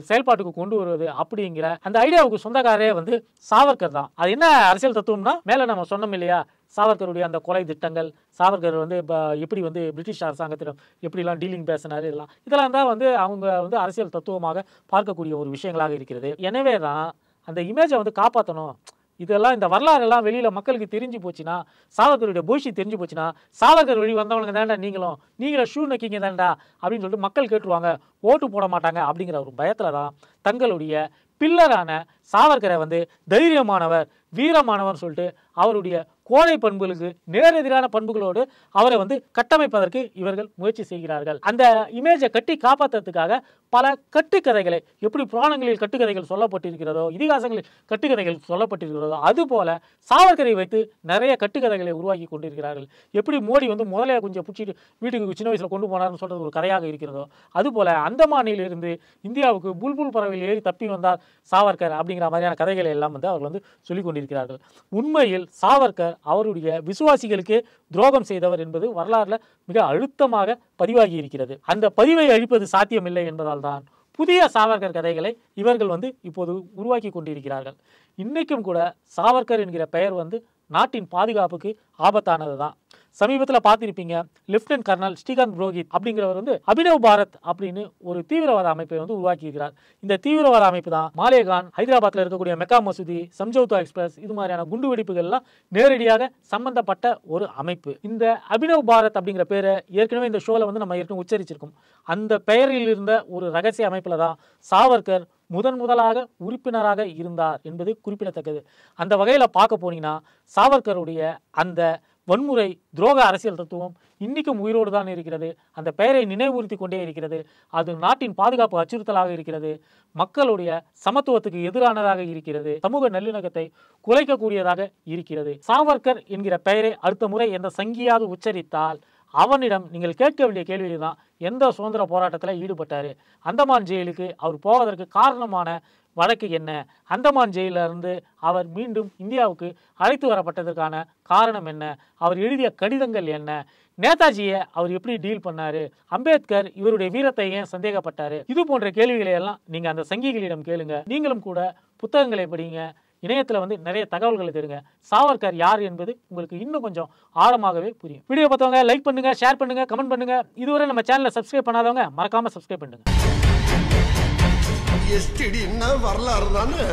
செயல்பாட்டுக்கு கொண்டு வருவது அப்படிங்கிற அந்த ஐடியாவுக்கு சொந்தக்காரரே வந்து சாவர்கர் தான் அது என்ன அரசியல் தத்துவம்னா மேலே நம்ம சொன்னோம் இல்லையா சாவர்கருடைய அந்த கொலை திட்டங்கள் சாவர்கர் வந்து இப்போ எப்படி வந்து பிரிட்டிஷ் அரசாங்கத்திடம் எப்படிலாம் டீலிங் பேசினார் இதெல்லாம் இதெல்லாம் தான் வந்து அவங்க வந்து அரசியல் தத்துவமாக பார்க்கக்கூடிய ஒரு விஷயங்களாக இருக்கிறது எனவே தான் அந்த இமேஜை வந்து காப்பாற்றணும் இதெல்லாம் இந்த எல்லாம் வெளியில் மக்களுக்கு தெரிஞ்சு போச்சுன்னா சாவர்கருடைய பூஷி தெரிஞ்சு போச்சுன்னா சாவர்கர் வழி வந்தவங்க தாண்டா நீங்களும் நீங்களும் ஷூ நக்கிங்க தாண்டா அப்படின்னு சொல்லிட்டு மக்கள் கேட்டுருவாங்க ஓட்டு போட மாட்டாங்க அப்படிங்கிற ஒரு பயத்தில் தான் தங்களுடைய பில்லரான சாவர்கரை வந்து தைரியமானவர் வீரமானவர் சொல்லிட்டு அவருடைய கோழை பண்புகளுக்கு நேரெதிரான பண்புகளோடு அவரை வந்து கட்டமைப்பதற்கு இவர்கள் முயற்சி செய்கிறார்கள் அந்த இமேஜை கட்டி காப்பாற்றுறதுக்காக பல கட்டுக்கதைகளை எப்படி புராணங்களில் கட்டுக்கதைகள் சொல்லப்பட்டிருக்கிறதோ இதிகாசங்களில் கட்டுக்கதைகள் சொல்லப்பட்டிருக்கிறதோ அதுபோல சாவர்கரை வைத்து நிறைய கட்டுக்கதைகளை உருவாக்கி கொண்டிருக்கிறார்கள் எப்படி மோடி வந்து முதலே கொஞ்சம் பிடிச்சிட்டு வீட்டுக்கு சின்ன வயசில் கொண்டு போனார்னு சொல்கிறது ஒரு கதையாக இருக்கிறதோ அதுபோல் அந்தமானிலிருந்து இந்தியாவுக்கு புல்புல் பறவையில் ஏறி தப்பி வந்தார் சாவர்கர் அப்படிங்கிற மாதிரியான கதைகளை எல்லாம் வந்து அவர்கள் வந்து சொல்லிக் கொண்டிருக்கிறார்கள் உண்மையில் சாவர்கர் அவருடைய விசுவாசிகளுக்கு துரோகம் செய்தவர் என்பது வரலாறில் மிக அழுத்தமாக பதிவாகி இருக்கிறது அந்த பதிவை அழிப்பது சாத்தியமில்லை என்பதால் தான் புதிய சாவர்கர் கதைகளை இவர்கள் வந்து இப்போது உருவாக்கி கொண்டிருக்கிறார்கள் இன்றைக்கும் கூட சாவர்கர் என்கிற பெயர் வந்து நாட்டின் பாதுகாப்புக்கு ஆபத்தானது தான் சமீபத்தில் பார்த்துருப்பீங்க லெப்டினன்ட் கர்னல் ஸ்ரீகாந்த் புரோஹித் அப்படிங்கிறவர் வந்து அபினவ் பாரத் அப்படின்னு ஒரு தீவிரவாத அமைப்பை வந்து உருவாக்கி இருக்கிறார் இந்த தீவிரவாத அமைப்பு தான் மாலேகான் ஹைதராபாத்தில் இருக்கக்கூடிய மெக்கா மசூதி சம்ஜௌதா எக்ஸ்பிரஸ் இது மாதிரியான குண்டு வெடிப்புகள்லாம் நேரடியாக சம்பந்தப்பட்ட ஒரு அமைப்பு இந்த அபினவ் பாரத் அப்படிங்கிற பேரை ஏற்கனவே இந்த ஷோவில் வந்து நம்ம ஏற்கனவே உச்சரிச்சிருக்கோம் அந்த பெயரில் இருந்த ஒரு ரகசிய அமைப்பில் தான் சாவர்கர் முதன் முதலாக உறுப்பினராக இருந்தார் என்பது குறிப்பிடத்தக்கது அந்த வகையில் பார்க்க போனீங்கன்னா சாவர்கருடைய அந்த வன்முறை துரோக அரசியல் தத்துவம் இன்றைக்கும் உயிரோடு தான் இருக்கிறது அந்த பெயரை நினைவுறுத்தி கொண்டே இருக்கிறது அது நாட்டின் பாதுகாப்பு அச்சுறுத்தலாக இருக்கிறது மக்களுடைய சமத்துவத்துக்கு எதிரானதாக இருக்கிறது சமூக நல்லிணக்கத்தை குலைக்கக்கூடியதாக இருக்கிறது சாவர்கர் என்கிற பெயரை அடுத்த முறை எந்த சங்கியாவது உச்சரித்தால் அவனிடம் நீங்கள் கேட்க வேண்டிய கேள்வியில்தான் எந்த சுதந்திர போராட்டத்தில் ஈடுபட்டார் அந்தமான் ஜெயிலுக்கு அவர் போவதற்கு காரணமான வழக்கு என்ன அந்தமான் ஜெயிலிருந்து அவர் மீண்டும் இந்தியாவுக்கு அழைத்து வரப்பட்டதற்கான காரணம் என்ன அவர் எழுதிய கடிதங்கள் என்ன நேதாஜியை அவர் எப்படி டீல் பண்ணாரு அம்பேத்கர் இவருடைய வீரத்தை ஏன் சந்தேகப்பட்டாரு இது போன்ற கேள்விகளை எல்லாம் நீங்க அந்த சங்கிகளிடம் கேளுங்க நீங்களும் கூட புத்தகங்களை படிங்க இணையத்தில் வந்து நிறைய தகவல்களை தருங்க சாவர்கர் யார் என்பது உங்களுக்கு இன்னும் கொஞ்சம் ஆழமாகவே புரியும் வீடியோ பார்த்தவங்க லைக் பண்ணுங்க ஷேர் பண்ணுங்க கமெண்ட் பண்ணுங்க இதுவரை நம்ம சேனலை சப்ஸ்கிரைப் பண்ணாதவங்க மறக்காம சப்ஸ்கிரைப் பண்ணுங்க எஸ்டிடின்னா வரலாறு தானே